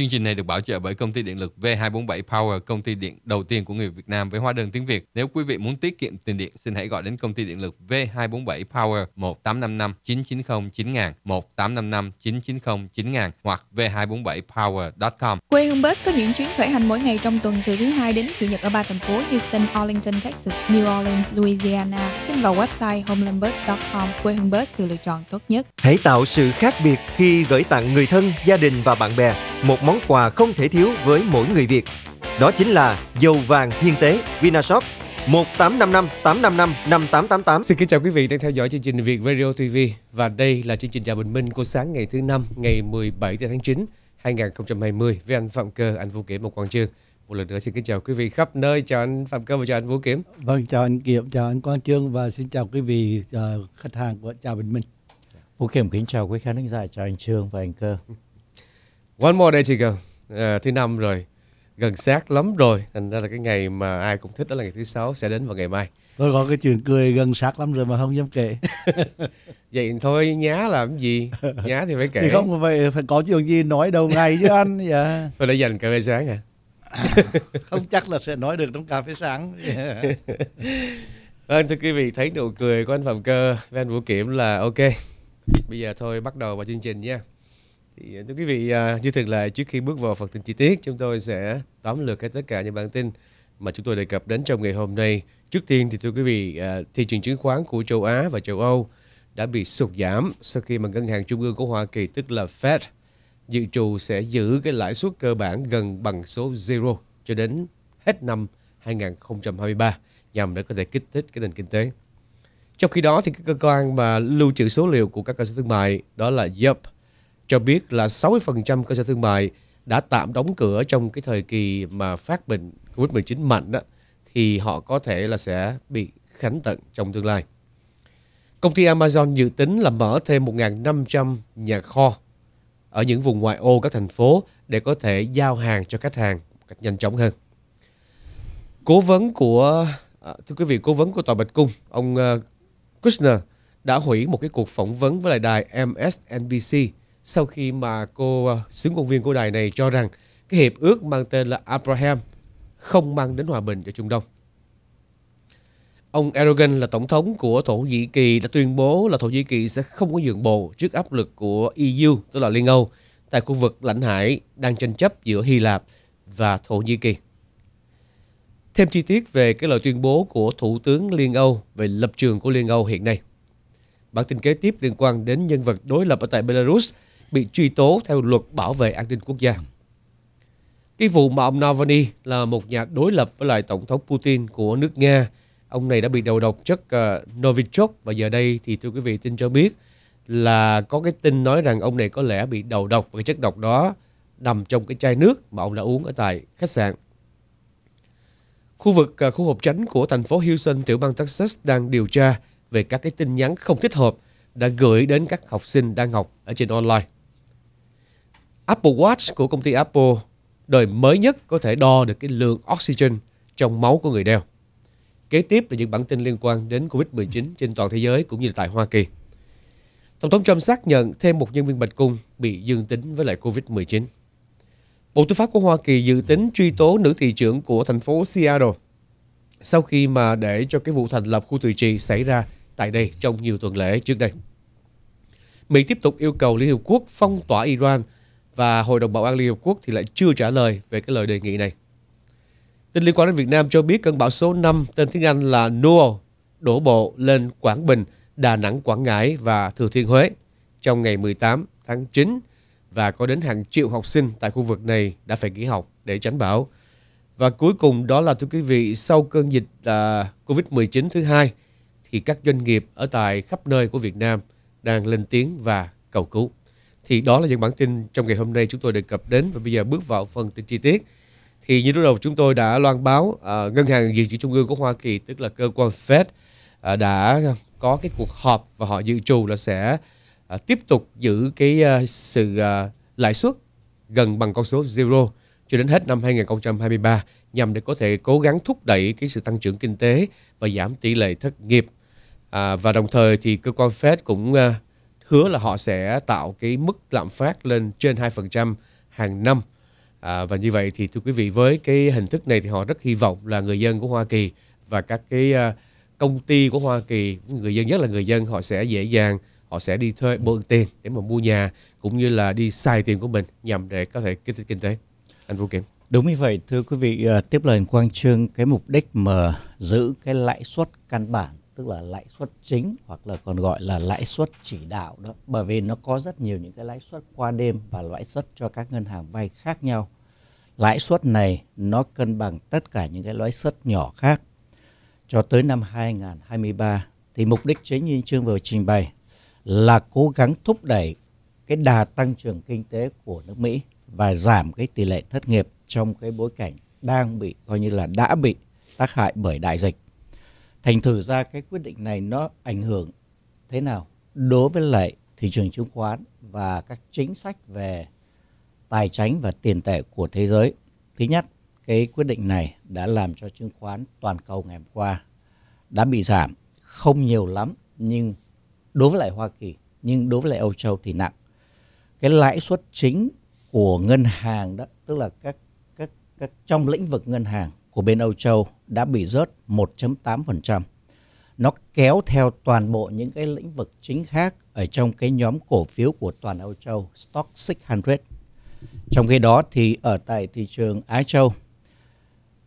Chương trình này được bảo trợ bởi công ty điện lực V247 Power, công ty điện đầu tiên của người Việt Nam với hóa đơn tiếng Việt. Nếu quý vị muốn tiết kiệm tiền điện, xin hãy gọi đến công ty điện lực V247 Power 1855 990 9000 1855 990 9000 hoặc v247power.com. Quê hương Bus có những chuyến khởi hành mỗi ngày trong tuần từ thứ hai đến chủ nhật ở ba thành phố Houston, Arlington, Texas, New Orleans, Louisiana. Xin vào website homelandbus.com. Quê hương Bus sự lựa chọn tốt nhất. Hãy tạo sự khác biệt khi gửi tặng người thân, gia đình và bạn bè một món món quà không thể thiếu với mỗi người Việt. Đó chính là dầu vàng thiên tế Vinashop 1855 855 5888. Xin kính chào quý vị đang theo dõi chương trình Việt Radio TV và đây là chương trình chào bình minh của sáng ngày thứ năm ngày 17 tháng 9 2020 với anh Phạm Cơ, anh Vũ Kiểm và Quang Trương. Một lần nữa xin kính chào quý vị khắp nơi, chào anh Phạm Cơ và chào anh Vũ Kiểm. Vâng, chào anh Kiểm, chào anh Quang Trương và xin chào quý vị uh, khách hàng của Chào Bình Minh. Vũ Kiểm kính chào quý khán giả, chào anh Trương và anh Cơ. One More Day To Go thứ năm rồi gần sát lắm rồi thành ra là cái ngày mà ai cũng thích đó là ngày thứ sáu sẽ đến vào ngày mai tôi có cái chuyện cười gần sát lắm rồi mà không dám kể vậy thôi nhá làm gì nhá thì phải kể thì không vậy phải có chuyện gì nói đầu ngày chứ anh dạ tôi đã dành cà phê sáng à, à không chắc là sẽ nói được trong cà phê sáng yeah. vâng thưa quý vị thấy nụ cười của anh phạm cơ với anh vũ kiểm là ok bây giờ thôi bắt đầu vào chương trình nha À, thưa quý vị, à, như thường lệ trước khi bước vào phần tin chi tiết, chúng tôi sẽ tóm lược hết tất cả những bản tin mà chúng tôi đề cập đến trong ngày hôm nay. Trước tiên thì thưa quý vị, à, thị trường chứng khoán của châu Á và châu Âu đã bị sụt giảm sau khi mà ngân hàng trung ương của Hoa Kỳ tức là Fed dự trù sẽ giữ cái lãi suất cơ bản gần bằng số zero cho đến hết năm 2023 nhằm để có thể kích thích cái nền kinh tế. Trong khi đó thì các cơ quan mà lưu trữ số liệu của các cơ sở thương mại đó là Yelp cho biết là 60% cơ sở thương mại đã tạm đóng cửa trong cái thời kỳ mà phát bệnh COVID-19 mạnh đó, thì họ có thể là sẽ bị khánh tận trong tương lai. Công ty Amazon dự tính là mở thêm 1.500 nhà kho ở những vùng ngoại ô các thành phố để có thể giao hàng cho khách hàng một cách nhanh chóng hơn. Cố vấn của à, thưa quý vị, cố vấn của tòa Bạch Cung, ông à, Kushner đã hủy một cái cuộc phỏng vấn với lại đài MSNBC sau khi mà cô ờ, xướng công viên của đài này cho rằng cái hiệp ước mang tên là Abraham không mang đến hòa bình cho Trung Đông. Ông Erdogan là tổng thống của Thổ Nhĩ Kỳ đã tuyên bố là Thổ Nhĩ Kỳ sẽ không có nhượng bộ trước áp lực của EU, tức là Liên Âu, tại khu vực lãnh hải đang tranh chấp giữa Hy Lạp và Thổ Nhĩ Kỳ. Thêm chi tiết về cái lời tuyên bố của Thủ tướng Liên Âu về lập trường của Liên Âu hiện nay. Bản tin kế tiếp liên quan đến nhân vật đối lập ở tại Belarus – bị truy tố theo luật bảo vệ an ninh quốc gia. Cái vụ mà ông Navalny là một nhà đối lập với lại Tổng thống Putin của nước Nga, ông này đã bị đầu độc chất ờ, Novichok và giờ đây thì thưa quý vị tin cho biết là có cái tin nói rằng ông này có lẽ bị đầu độc và chất độc đó nằm trong cái chai nước mà ông đã uống ở tại khách sạn. Khu vực ờ, khu hộp tránh của thành phố Houston, tiểu bang Texas đang điều tra về các cái tin nhắn không thích hợp đã gửi đến các học sinh đang học ở trên online. Apple Watch của công ty Apple đời mới nhất có thể đo được cái lượng oxygen trong máu của người đeo. Kế tiếp là những bản tin liên quan đến Covid-19 trên toàn thế giới cũng như tại Hoa Kỳ. Tổng thống Trump xác nhận thêm một nhân viên Bạch Cung bị dương tính với lại Covid-19. Bộ Tư pháp của Hoa Kỳ dự tính truy tố nữ thị trưởng của thành phố Seattle sau khi mà để cho cái vụ thành lập khu tự trị xảy ra tại đây trong nhiều tuần lễ trước đây. Mỹ tiếp tục yêu cầu Liên Hợp Quốc phong tỏa Iran – và Hội đồng Bảo an Liên Hợp Quốc thì lại chưa trả lời về cái lời đề nghị này. Tin liên quan đến Việt Nam cho biết cơn bão số 5 tên tiếng Anh là Noel đổ bộ lên Quảng Bình, Đà Nẵng, Quảng Ngãi và Thừa Thiên Huế trong ngày 18 tháng 9 và có đến hàng triệu học sinh tại khu vực này đã phải nghỉ học để tránh bão. Và cuối cùng đó là thưa quý vị, sau cơn dịch là Covid-19 thứ hai thì các doanh nghiệp ở tại khắp nơi của Việt Nam đang lên tiếng và cầu cứu. Thì đó là những bản tin trong ngày hôm nay chúng tôi đề cập đến và bây giờ bước vào phần tin chi tiết. Thì như lúc đầu chúng tôi đã loan báo à, ngân hàng dự trữ trung ương của Hoa Kỳ tức là cơ quan Fed à, đã có cái cuộc họp và họ dự trù là sẽ à, tiếp tục giữ cái à, sự à, lãi suất gần bằng con số zero cho đến hết năm 2023 nhằm để có thể cố gắng thúc đẩy cái sự tăng trưởng kinh tế và giảm tỷ lệ thất nghiệp. À, và đồng thời thì cơ quan Fed cũng à, hứa là họ sẽ tạo cái mức lạm phát lên trên 2% hàng năm. À, và như vậy thì thưa quý vị với cái hình thức này thì họ rất hy vọng là người dân của Hoa Kỳ và các cái à, công ty của Hoa Kỳ, người dân nhất là người dân họ sẽ dễ dàng họ sẽ đi thuê mượn tiền để mà mua nhà cũng như là đi xài tiền của mình nhằm để có thể kích thích kinh tế. Anh Vũ Kiểm. Đúng như vậy thưa quý vị, à, tiếp lời Quang Trương cái mục đích mà giữ cái lãi suất căn bản tức là lãi suất chính hoặc là còn gọi là lãi suất chỉ đạo đó bởi vì nó có rất nhiều những cái lãi suất qua đêm và lãi suất cho các ngân hàng vay khác nhau lãi suất này nó cân bằng tất cả những cái lãi suất nhỏ khác cho tới năm 2023 thì mục đích chính như chương vừa trình bày là cố gắng thúc đẩy cái đà tăng trưởng kinh tế của nước Mỹ và giảm cái tỷ lệ thất nghiệp trong cái bối cảnh đang bị coi như là đã bị tác hại bởi đại dịch thành thử ra cái quyết định này nó ảnh hưởng thế nào đối với lại thị trường chứng khoán và các chính sách về tài chính và tiền tệ của thế giới. Thứ nhất, cái quyết định này đã làm cho chứng khoán toàn cầu ngày hôm qua đã bị giảm không nhiều lắm nhưng đối với lại Hoa Kỳ nhưng đối với lại Âu Châu thì nặng. Cái lãi suất chính của ngân hàng đó tức là các các các trong lĩnh vực ngân hàng của bên Âu Châu đã bị rớt 1.8%. Nó kéo theo toàn bộ những cái lĩnh vực chính khác ở trong cái nhóm cổ phiếu của toàn Âu Châu, Stock 600. Trong khi đó thì ở tại thị trường Á Châu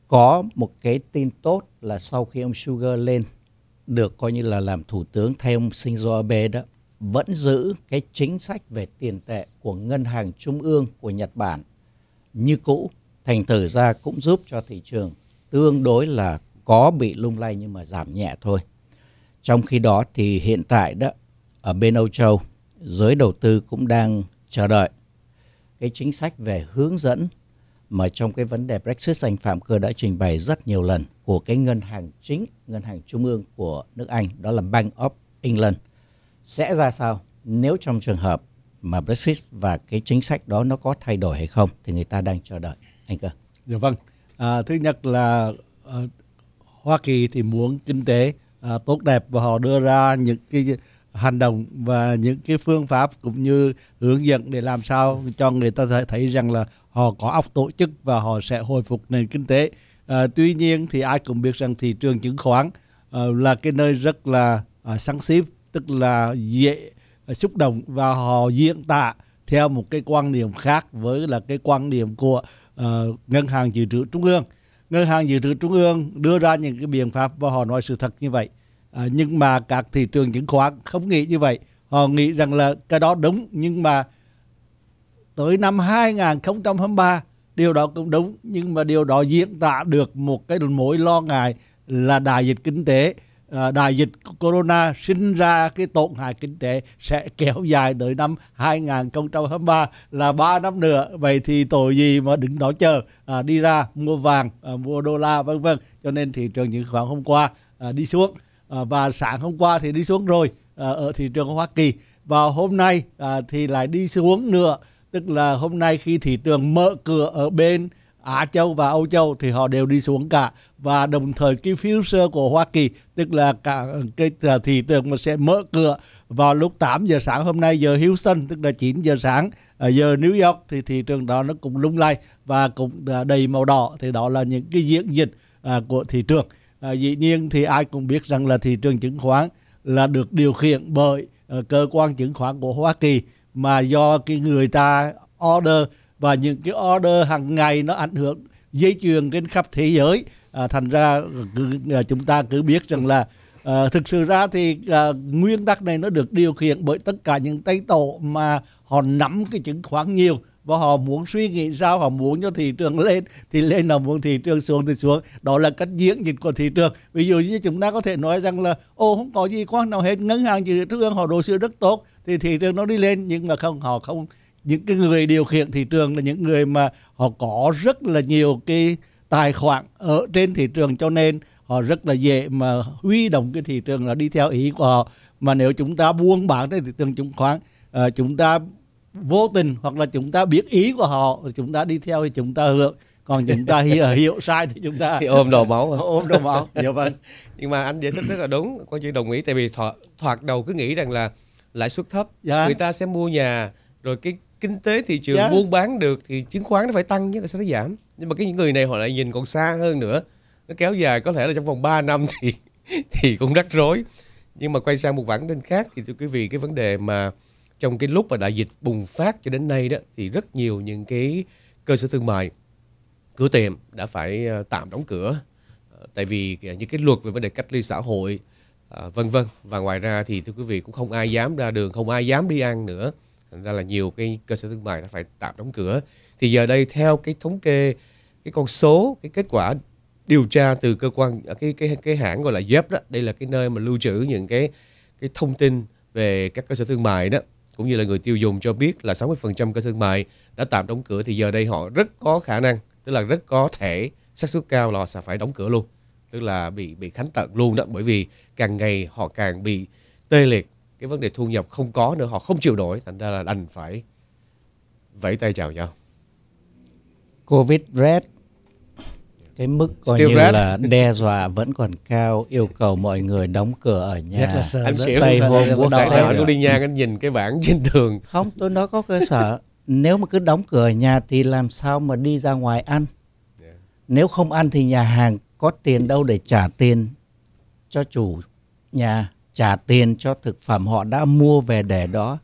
có một cái tin tốt là sau khi ông Sugar lên được coi như là làm thủ tướng thay ông Shinzo Abe đó vẫn giữ cái chính sách về tiền tệ của ngân hàng trung ương của Nhật Bản như cũ thành thử ra cũng giúp cho thị trường tương đối là có bị lung lay nhưng mà giảm nhẹ thôi. Trong khi đó thì hiện tại đó ở bên Âu Châu giới đầu tư cũng đang chờ đợi cái chính sách về hướng dẫn mà trong cái vấn đề Brexit anh Phạm Cơ đã trình bày rất nhiều lần của cái ngân hàng chính, ngân hàng trung ương của nước Anh đó là Bank of England sẽ ra sao nếu trong trường hợp mà Brexit và cái chính sách đó nó có thay đổi hay không thì người ta đang chờ đợi anh cơ dạ vâng à, thứ nhất là à, hoa kỳ thì muốn kinh tế à, tốt đẹp và họ đưa ra những cái hành động và những cái phương pháp cũng như hướng dẫn để làm sao cho người ta thấy, thấy rằng là họ có óc tổ chức và họ sẽ hồi phục nền kinh tế. À, tuy nhiên thì ai cũng biết rằng thị trường chứng khoán à, là cái nơi rất là à, sáng xíp, tức là dễ à, xúc động và họ diễn tả theo một cái quan niệm khác với là cái quan niệm của uh, ngân hàng dự trữ trung ương ngân hàng dự trữ trung ương đưa ra những cái biện pháp và họ nói sự thật như vậy à, nhưng mà các thị trường chứng khoán không nghĩ như vậy họ nghĩ rằng là cái đó đúng nhưng mà tới năm 2023 điều đó cũng đúng nhưng mà điều đó diễn tả được một cái mối lo ngại là đại dịch kinh tế Ờ, đại dịch corona sinh ra cái tổn hại kinh tế sẽ kéo dài tới năm 2023 là 3 năm nữa vậy thì tội gì mà đứng đó chờ à, đi ra mua vàng à, mua đô la vân vân cho nên thị trường những khoán hôm qua à, đi xuống à, và sáng hôm qua thì đi xuống rồi à, ở thị trường Hoa Kỳ và hôm nay à, thì lại đi xuống nữa tức là hôm nay khi thị trường mở cửa ở bên Á Châu và Âu Châu thì họ đều đi xuống cả và đồng thời cái phiếu sơ của Hoa Kỳ tức là cả cái à, thị trường mà sẽ mở cửa vào lúc 8 giờ sáng hôm nay giờ Houston tức là 9 giờ sáng à, giờ New York thì thị trường đó nó cũng lung lay và cũng à, đầy màu đỏ thì đó là những cái diễn dịch của thị trường dĩ nhiên thì ai cũng biết rằng là thị trường chứng khoán là được điều khiển bởi cơ quan chứng khoán của Hoa Kỳ mà do cái người ta order và những cái order hàng ngày nó ảnh hưởng dây chuyền trên khắp thế giới à, thành ra cứ, à, chúng ta cứ biết rằng là À, thực sự ra thì à, nguyên tắc này nó được điều khiển bởi tất cả những tay tổ mà họ nắm cái chứng khoán nhiều và họ muốn suy nghĩ sao họ muốn cho thị trường lên thì lên họ muốn thị trường xuống thì xuống đó là cách diễn dịch của thị trường ví dụ như chúng ta có thể nói rằng là ô không có gì quan nào hết ngân hàng dự trữ họ đồ sữa rất tốt thì thị trường nó đi lên nhưng mà không họ không những cái người điều khiển thị trường là những người mà họ có rất là nhiều cái tài khoản ở trên thị trường cho nên họ rất là dễ mà huy động cái thị trường là đi theo ý của họ mà nếu chúng ta buôn bán trên thị trường chứng khoán uh, chúng ta vô tình hoặc là chúng ta biết ý của họ chúng ta đi theo thì chúng ta hưởng còn chúng ta hiểu, hiểu sai thì chúng ta thì ôm đồ máu ôm đồ máu dạ vâng nhưng mà anh giải thích rất là đúng quan chuyện đồng ý tại vì thoạt, thoạt đầu cứ nghĩ rằng là lãi suất thấp yeah. Dạ. người ta sẽ mua nhà rồi cái kinh tế thị trường yeah. Dạ. buôn bán được thì chứng khoán nó phải tăng chứ tại sao nó giảm nhưng mà cái những người này họ lại nhìn còn xa hơn nữa nó kéo dài có thể là trong vòng 3 năm thì thì cũng rắc rối nhưng mà quay sang một bản tin khác thì thưa quý vị cái vấn đề mà trong cái lúc mà đại dịch bùng phát cho đến nay đó thì rất nhiều những cái cơ sở thương mại cửa tiệm đã phải ờ, tạm đóng cửa ờ, tại vì những cái luật về vấn đề cách ly xã hội ờ, vân vân và ngoài ra thì thưa quý vị cũng không ai dám ra đường không ai dám đi ăn nữa thành ra là nhiều cái cơ sở thương mại đã phải tạm đóng cửa thì giờ đây theo cái thống kê cái con số cái kết quả điều tra từ cơ quan à, cái cái cái hãng gọi là Yep đó đây là cái nơi mà lưu trữ những cái cái thông tin về các cơ sở thương mại đó cũng như là người tiêu dùng cho biết là 60% cơ sở thương mại đã tạm đóng cửa thì giờ đây họ rất có khả năng tức là rất có thể xác suất cao là họ sẽ phải đóng cửa luôn tức là bị bị khánh tận luôn đó bởi vì càng ngày họ càng bị tê liệt cái vấn đề thu nhập không có nữa họ không chịu nổi thành ra là đành phải vẫy tay chào nhau covid red cái mức coi Still như red. là đe dọa vẫn còn cao yêu cầu mọi người đóng cửa ở nhà anh xỉu tay hôm bố đó anh cũng đi nha anh nhìn cái bảng trên tường không tôi nói có cơ sở nếu mà cứ đóng cửa ở nhà thì làm sao mà đi ra ngoài ăn nếu không ăn thì nhà hàng có tiền đâu để trả tiền cho chủ nhà trả tiền cho thực phẩm họ đã mua về để đó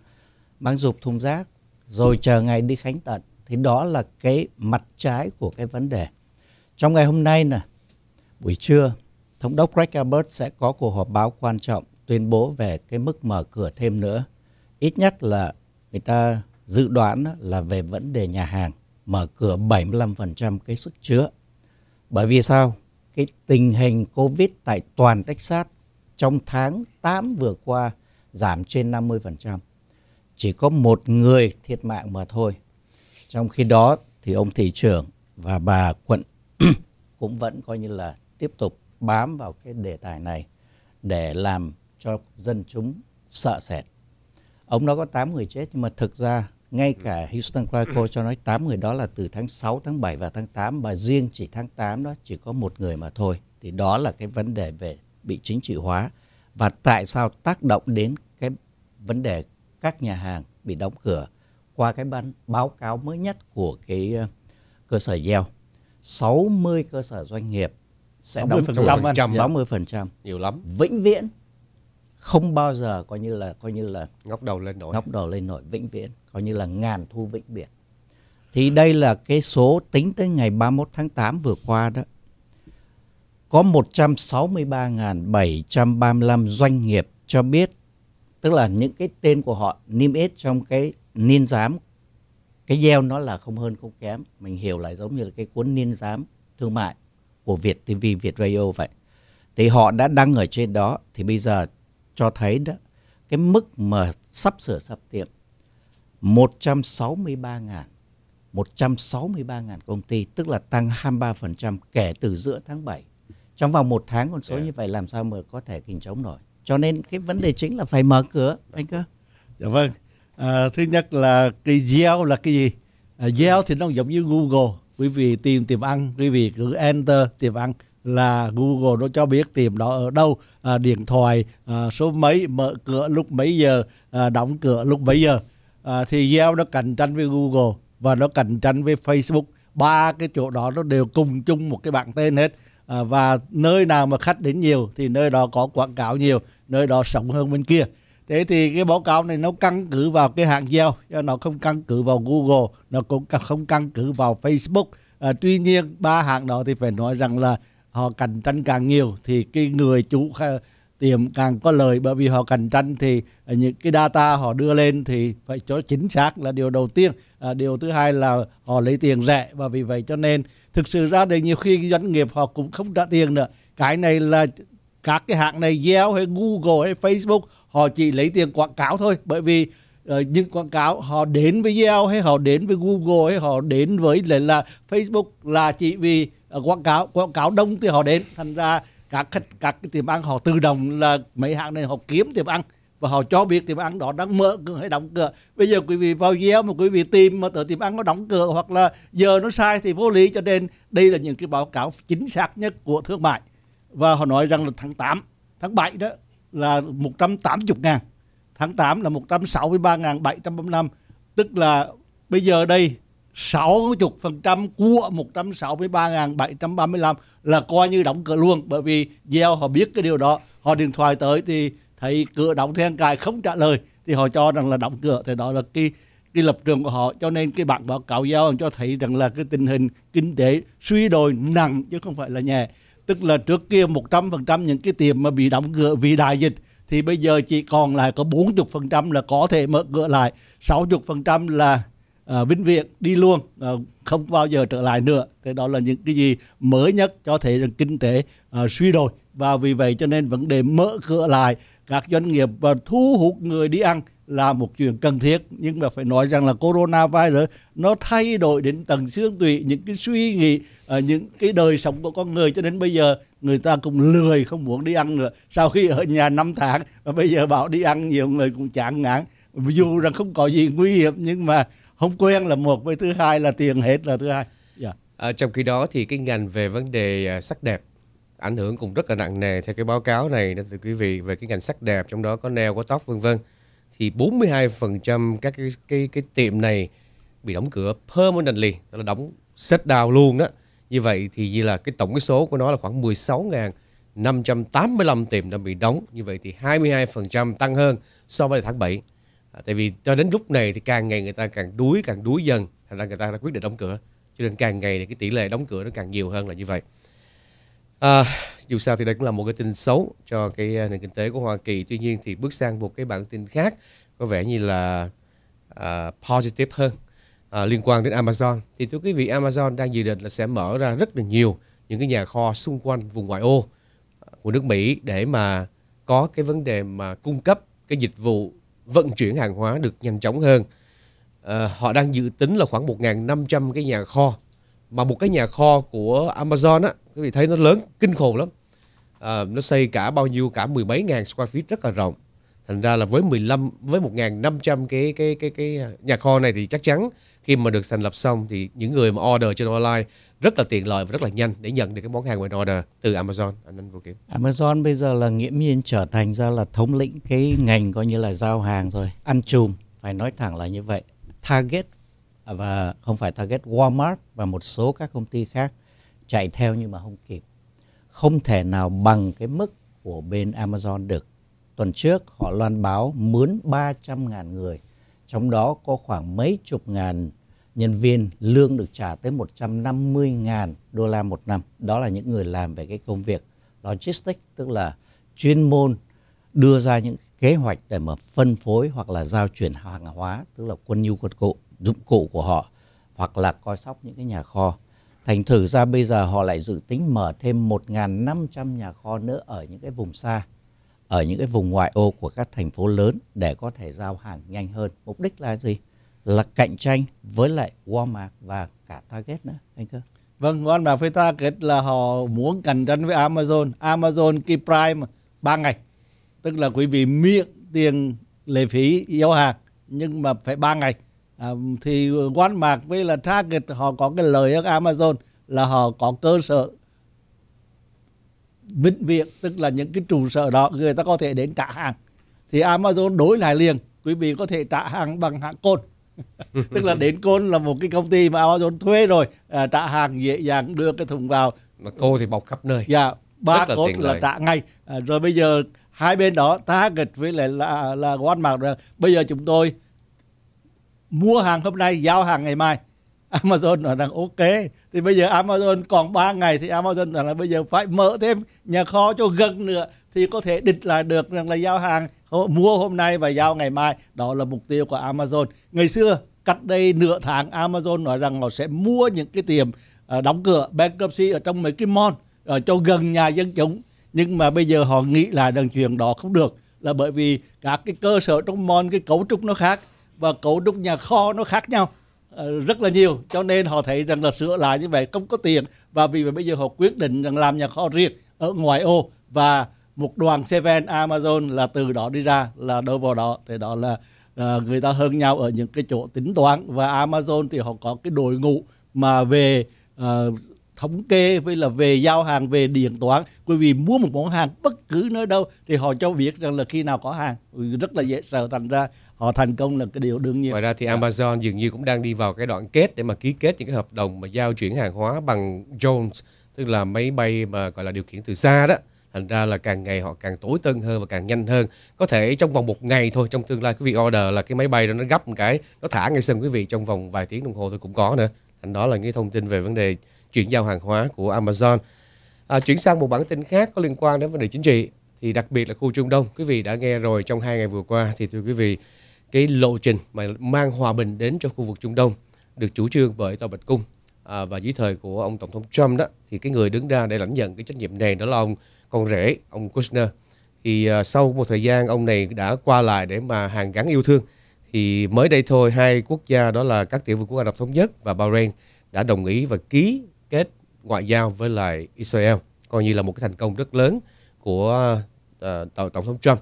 mang dục thùng rác rồi chờ ngày đi khánh tận thì đó là cái mặt trái của cái vấn đề trong ngày hôm nay nè buổi trưa thống đốc Greg Abbott sẽ có cuộc họp báo quan trọng tuyên bố về cái mức mở cửa thêm nữa ít nhất là người ta dự đoán là về vấn đề nhà hàng mở cửa 75% cái sức chứa bởi vì sao cái tình hình covid tại toàn Texas trong tháng 8 vừa qua giảm trên 50%. Chỉ có một người thiệt mạng mà thôi. Trong khi đó thì ông thị trưởng và bà quận cũng vẫn coi như là tiếp tục bám vào cái đề tài này để làm cho dân chúng sợ sệt. Ông đó có 8 người chết nhưng mà thực ra ngay cả Houston Chronicle cho nói 8 người đó là từ tháng 6, tháng 7 và tháng 8 mà riêng chỉ tháng 8 đó chỉ có một người mà thôi. Thì đó là cái vấn đề về bị chính trị hóa và tại sao tác động đến cái vấn đề các nhà hàng bị đóng cửa qua cái báo cáo mới nhất của cái ờ, cơ sở gieo 60 cơ sở doanh nghiệp sẽ đóng cửa 60 dạ. phần trăm nhiều lắm vĩnh viễn không bao giờ coi như là coi như là ngóc đầu lên nổi ngóc đầu lên nổi vĩnh viễn coi như là ngàn thu vĩnh biệt thì đây là cái số tính tới ngày 31 tháng 8 vừa qua đó có 163.735 doanh nghiệp cho biết tức là những cái tên của họ niêm yết trong cái niên giám cái gieo nó là không hơn không kém mình hiểu lại giống như là cái cuốn niên giám thương mại của Việt TV Việt Radio vậy thì họ đã đăng ở trên đó thì bây giờ cho thấy đó cái mức mà sắp sửa sắp tiệm 163 ngàn 163 ngàn công ty tức là tăng 23% kể từ giữa tháng 7 trong vòng một tháng con số yeah. Dạ. như vậy làm sao mà có thể kinh chống nổi cho nên cái vấn đề chính là phải mở cửa anh cơ dạ vâng à, thứ nhất là cái gieo là cái gì à, gieo thì nó giống như google quý vị tìm tìm ăn quý vị cứ enter tìm ăn là Google nó cho biết tìm đó ở đâu, à, điện thoại à, số mấy, mở cửa lúc mấy giờ, à, đóng cửa lúc mấy giờ. À, thì Yelp nó cạnh tranh với Google và nó cạnh tranh với Facebook. Ba cái chỗ đó nó đều cùng chung một cái bảng tên hết. À, và nơi nào mà khách đến nhiều thì nơi đó có quảng cáo nhiều nơi đó sống hơn bên kia thế thì cái báo cáo này nó căn cứ vào cái hạng gieo nó không căn cứ vào google nó cũng không căn cứ vào facebook à, tuy nhiên ba hạng đó thì phải nói rằng là họ cạnh tranh càng nhiều thì cái người chủ tiệm càng có lời bởi vì họ cạnh tranh thì à, những cái data họ đưa lên thì phải cho chính xác là điều đầu tiên à, điều thứ hai là họ lấy tiền rẻ và vì vậy cho nên thực sự ra thì nhiều khi doanh nghiệp họ cũng không trả tiền nữa cái này là các cái hãng này Yelp hay Google hay Facebook họ chỉ lấy tiền quảng cáo thôi bởi vì uh, những quảng cáo họ đến với Yelp hay họ đến với Google hay họ đến với lại là Facebook là chỉ vì uh, quảng cáo quảng cáo đông thì họ đến thành ra các khách các cái tiệm ăn họ tự động là mấy hàng này họ kiếm tiệm ăn và họ cho biết tiệm ăn đó đang mở cửa hay đóng cửa bây giờ quý vị vào gieo mà quý vị tìm mà tự tiệm ăn nó đóng cửa hoặc là giờ nó sai thì vô lý cho nên đây là những cái báo cáo chính xác nhất của thương mại và họ nói rằng là tháng 8 tháng 7 đó là 180 ngàn tháng 8 là 163 ngàn 735 tức là bây giờ đây 60% của 163.735 là coi như đóng cửa luôn bởi vì gieo họ biết cái điều đó họ điện thoại tới thì thấy cửa đóng then cài không trả lời thì họ cho rằng là đóng cửa thì đó là cái cái lập trường của họ cho nên cái bản báo cáo giao cho thấy rằng là cái tình hình kinh tế suy đồi nặng chứ không phải là nhẹ tức là trước kia 100% những cái tiệm mà bị đóng cửa vì đại dịch thì bây giờ chỉ còn lại có 40% là có thể mở cửa lại 60% là uh, vĩnh viễn đi luôn uh, không bao giờ trở lại nữa thế đó là những cái gì mới nhất cho thấy rằng kinh tế uh, suy đồi và vì vậy cho nên vấn đề mở cửa lại các doanh nghiệp và thu hút người đi ăn là một chuyện cần thiết nhưng mà phải nói rằng là corona virus nó thay đổi đến tầng xương tủy những cái suy nghĩ những cái đời sống của con người cho đến bây giờ người ta cũng lười không muốn đi ăn nữa sau khi ở nhà 5 tháng và bây giờ bảo đi ăn nhiều người cũng chán ngán dù rằng không có gì nguy hiểm nhưng mà không quen là một với thứ hai là tiền hết là thứ hai yeah. Dạ. à, trong khi đó thì cái ngành về vấn đề à, sắc đẹp ảnh hưởng cũng rất là nặng nề theo cái báo cáo này nên từ quý vị về cái ngành sắc đẹp trong đó có nail có tóc vân vân thì 42% các cái, cái cái tiệm này bị đóng cửa permanently tức là đóng set down luôn đó như vậy thì như là cái tổng cái số của nó là khoảng 16.585 tiệm đã bị đóng như vậy thì 22% tăng hơn so với tháng 7 À, tại vì cho đến lúc này thì càng ngày người ta càng đuối càng đuối dần thành ra người ta đã quyết định đóng cửa cho nên càng ngày thì cái tỷ lệ đóng cửa nó càng nhiều hơn là như vậy à, dù sao thì đây cũng là một cái tin xấu cho cái à, nền kinh tế của Hoa Kỳ tuy nhiên thì bước sang một cái bản tin khác có vẻ như là uh, positive hơn uh, liên quan đến Amazon thì thưa quý vị Amazon đang dự định là sẽ mở ra rất là nhiều những cái nhà kho xung quanh vùng ngoại ô của nước Mỹ để mà có cái vấn đề mà cung cấp cái dịch vụ vận chuyển hàng hóa được nhanh chóng hơn. À, họ đang dự tính là khoảng 1.500 cái nhà kho mà một cái nhà kho của Amazon á quý vị thấy nó lớn kinh khủng lắm à, nó xây cả bao nhiêu cả mười mấy ngàn square feet rất là rộng thành ra là với 15 với 1.500 cái cái cái cái nhà kho này thì chắc chắn khi mà được thành lập xong thì những người mà order trên online rất là tiện lợi và rất là nhanh để nhận được cái món hàng mình order từ Amazon anh Anh Vũ Kiếm. Amazon bây giờ là nghiễm nhiên trở thành ra là thống lĩnh cái ngành coi như là giao hàng rồi, ăn chùm, phải nói thẳng là như vậy. Target à, và không phải Target Walmart và một số các công ty khác chạy theo nhưng mà không kịp. Không thể nào bằng cái mức của bên Amazon được. Tuần trước họ loan báo mướn 300.000 người, trong đó có khoảng mấy chục ngàn nhân viên lương được trả tới 150.000 đô la một năm. Đó là những người làm về cái công việc logistics, tức là chuyên môn đưa ra những kế hoạch để mà phân phối hoặc là giao chuyển hàng hóa, tức là quân nhu quân cụ, dụng cụ của họ, hoặc là coi sóc những cái nhà kho. Thành thử ra bây giờ họ lại dự tính mở thêm 1.500 nhà kho nữa ở những cái vùng xa, ở những cái vùng ngoại ô của các thành phố lớn để có thể giao hàng nhanh hơn. Mục đích là gì? là cạnh tranh với lại Walmart và cả Target nữa anh thưa. Vâng, Walmart với Target là họ muốn cạnh tranh với Amazon. Amazon key Prime 3 ngày. Tức là quý vị miễn tiền lệ phí giao hàng nhưng mà phải 3 ngày. À, thì Walmart với là Target họ có cái lợi ở Amazon là họ có cơ sở vĩnh viện, tức là những cái trụ sở đó người ta có thể đến trả hàng thì Amazon đối lại liền quý vị có thể trả hàng bằng hàng cột tức là đến côn là một cái công ty mà Amazon thuê rồi à, trả hàng dễ dàng đưa cái thùng vào mà cô thì bọc khắp nơi dạ ba cốt là, là trả ngay à, rồi bây giờ hai bên đó gịch với lại là là Walmart rồi bây giờ chúng tôi mua hàng hôm nay giao hàng ngày mai Amazon nói rằng ok thì bây giờ Amazon còn 3 ngày thì Amazon nói là bây giờ phải mở thêm nhà kho cho gần nữa thì có thể địch lại được rằng là giao hàng mua hôm nay và giao ngày mai đó là mục tiêu của Amazon ngày xưa cách đây nửa tháng Amazon nói rằng họ sẽ mua những cái tiệm à, đóng cửa bankruptcy ở trong mấy cái mall ở cho gần nhà dân chúng nhưng mà bây giờ họ nghĩ là đằng chuyện đó không được là bởi vì các cái cơ sở trong mall cái cấu trúc nó khác và cấu trúc nhà kho nó khác nhau à, rất là nhiều cho nên họ thấy rằng là sửa lại như vậy không có tiền và vì vậy bây giờ họ quyết định rằng làm nhà kho riêng ở ngoài ô và một đoàn Seven Amazon là từ đó đi ra là đâu vào đó thì đó là uh, người ta hơn nhau ở những cái chỗ tính toán và Amazon thì họ có cái đội ngũ mà về uh, thống kê với là về giao hàng về điện toán quý vị mua một món hàng bất cứ nơi đâu thì họ cho biết rằng là khi nào có hàng ừ, rất là dễ sợ thành ra họ thành công là cái điều đương nhiên ngoài ra thì Amazon dường như cũng đang đi vào cái đoạn kết để mà ký kết những cái hợp đồng mà giao chuyển hàng hóa bằng drones tức là máy bay mà gọi là điều khiển từ xa đó thành ra là càng ngày họ càng tối tân hơn và càng nhanh hơn có thể trong vòng một ngày thôi trong tương lai quý vị order là cái máy bay đó nó gấp một cái nó thả ngay sân quý vị trong vòng vài tiếng đồng hồ thôi cũng có nữa thành đó là những thông tin về vấn đề chuyển giao hàng hóa của Amazon à, chuyển sang một bản tin khác có liên quan đến vấn đề chính trị thì đặc biệt là khu Trung Đông quý vị đã nghe rồi trong hai ngày vừa qua thì thưa quý vị cái lộ trình mà mang hòa bình đến cho khu vực Trung Đông được chủ trương bởi Tòa Bạch Cung à, và dưới thời của ông Tổng thống Trump đó thì cái người đứng ra để lãnh nhận cái trách nhiệm này đó là ông con rể ông Kushner thì à, sau một thời gian ông này đã qua lại để mà hàn gắn yêu thương thì mới đây thôi hai quốc gia đó là các tiểu vương quốc Ả Rập thống nhất và Bahrain đã đồng ý và ký kết ngoại giao với lại Israel coi như là một cái thành công rất lớn của uh, tổng thống Trump.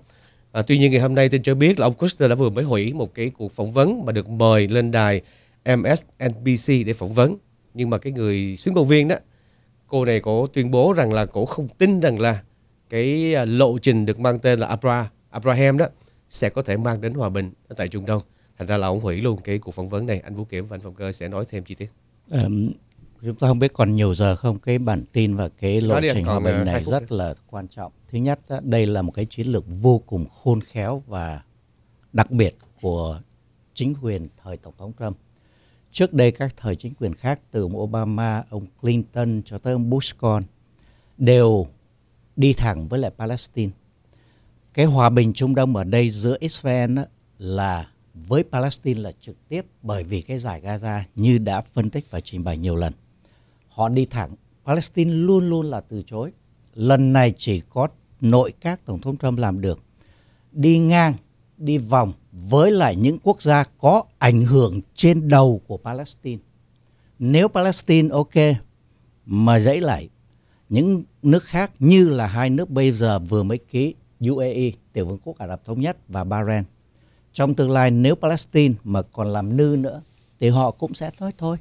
À, tuy nhiên ngày hôm nay tin cho biết là ông Kushner đã vừa mới hủy một cái cuộc phỏng vấn mà được mời lên đài MSNBC để phỏng vấn. Nhưng mà cái người xứng công viên đó cô này có tuyên bố rằng là cổ không tin rằng là cái à, lộ trình được mang tên là Abra, Abraham đó sẽ có thể mang đến hòa bình ở tại Trung Đông. Thành ra là ông hủy luôn cái cuộc phỏng vấn này. Anh Vũ Kiểm và anh Phong Cơ sẽ nói thêm chi tiết. Um, chúng ta không biết còn nhiều giờ không cái bản tin và cái lộ trình hòa bình à, này rất là quan trọng. Thứ nhất, đây là một cái chiến lược vô cùng khôn khéo và đặc biệt của chính quyền thời Tổng thống Trump trước đây các thời chính quyền khác từ ông Obama, ông Clinton cho tới ông Bush con đều đi thẳng với lại Palestine. Cái hòa bình Trung Đông ở đây giữa Israel là với Palestine là trực tiếp bởi vì cái giải Gaza như đã phân tích và trình bày nhiều lần. Họ đi thẳng, Palestine luôn luôn là từ chối. Lần này chỉ có nội các Tổng thống Trump làm được. Đi ngang, đi vòng với lại những quốc gia có ảnh hưởng trên đầu của Palestine. Nếu Palestine ok mà dãy lại những nước khác như là hai nước bây giờ vừa mới ký UAE, Tiểu vương quốc Ả Rập Thống Nhất và Bahrain. Trong tương lai nếu Palestine mà còn làm nư nữa thì họ cũng sẽ nói thôi,